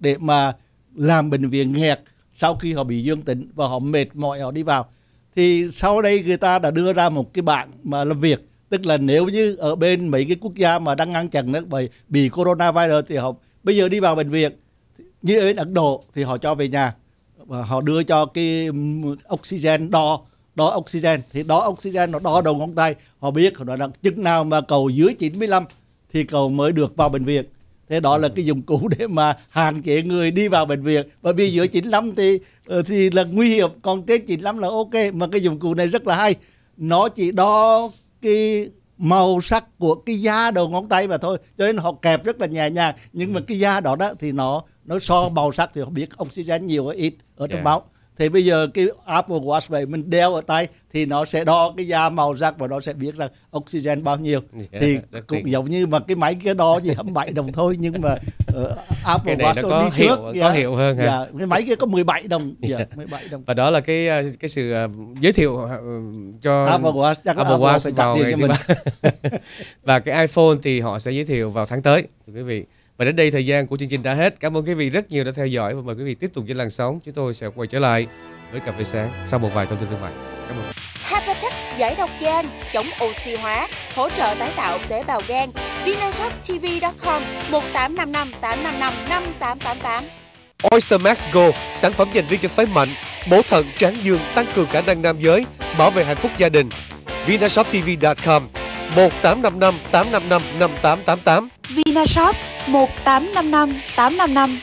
để mà làm bệnh viện nghẹt sau khi họ bị dương tính và họ mệt mỏi họ đi vào thì sau đây người ta đã đưa ra một cái bảng mà làm việc tức là nếu như ở bên mấy cái quốc gia mà đang ngăn chặn nước bị bị coronavirus thì họ bây giờ đi vào bệnh viện như ở bên Ấn Độ thì họ cho về nhà và họ đưa cho cái oxygen đo đo oxygen thì đo oxygen nó đo đầu ngón tay họ biết họ nói là chức nào mà cầu dưới 95 thì cầu mới được vào bệnh viện thế đó là ừ. cái dụng cụ để mà hạn chế người đi vào bệnh viện bởi vì dưới 95 thì ờ, thì là nguy hiểm còn trên 95 là ok mà cái dụng cụ này rất là hay nó chỉ đo cái màu sắc của cái da đầu ngón tay mà thôi cho nên họ kẹp rất là nhẹ nhàng nhưng mà ừ. cái da đó đó thì nó nó so màu sắc thì họ biết oxygen nhiều hay ít ở trong yeah. Dạ. máu thì bây giờ cái Apple Watch về mình đeo ở tay thì nó sẽ đo cái da màu sắc và nó sẽ biết rằng oxygen bao nhiêu yeah, thì cũng giống như mà cái máy kia đo gì hầm bảy đồng thôi nhưng mà uh, Apple cái này Watch nó có hiệu trước, có yeah, dạ. hiệu hơn yeah, dạ, cái máy kia có 17 đồng dạ, yeah, yeah. 17 đồng và đó là cái ờ, cái sự ờ, giới thiệu cho Apple Watch chắc Apple, Apple Watch vào ngày thứ ba và cái iPhone thì họ sẽ giới thiệu vào tháng tới thưa quý vị và đến đây thời gian của chương trình đã hết. Cảm ơn quý vị rất nhiều đã theo dõi và mời quý vị tiếp tục trên làn sóng. Chúng tôi sẽ quay trở lại với cà phê sáng sau một vài thông tin thương mại. Cảm ơn. Hepatech giải độc gan, chống oxy hóa, hỗ trợ tái tạo tế bào gan. VinashopTV.com 1855 855 5888. Oyster Max Go, sản phẩm dành riêng cho phái mạnh, bổ thận, tráng dương, tăng cường khả năng nam giới, bảo vệ hạnh phúc gia đình. VinashopTV.com 1855 855 5888. Vinashop 1855 855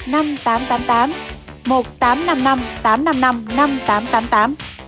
5888 1855 855 5888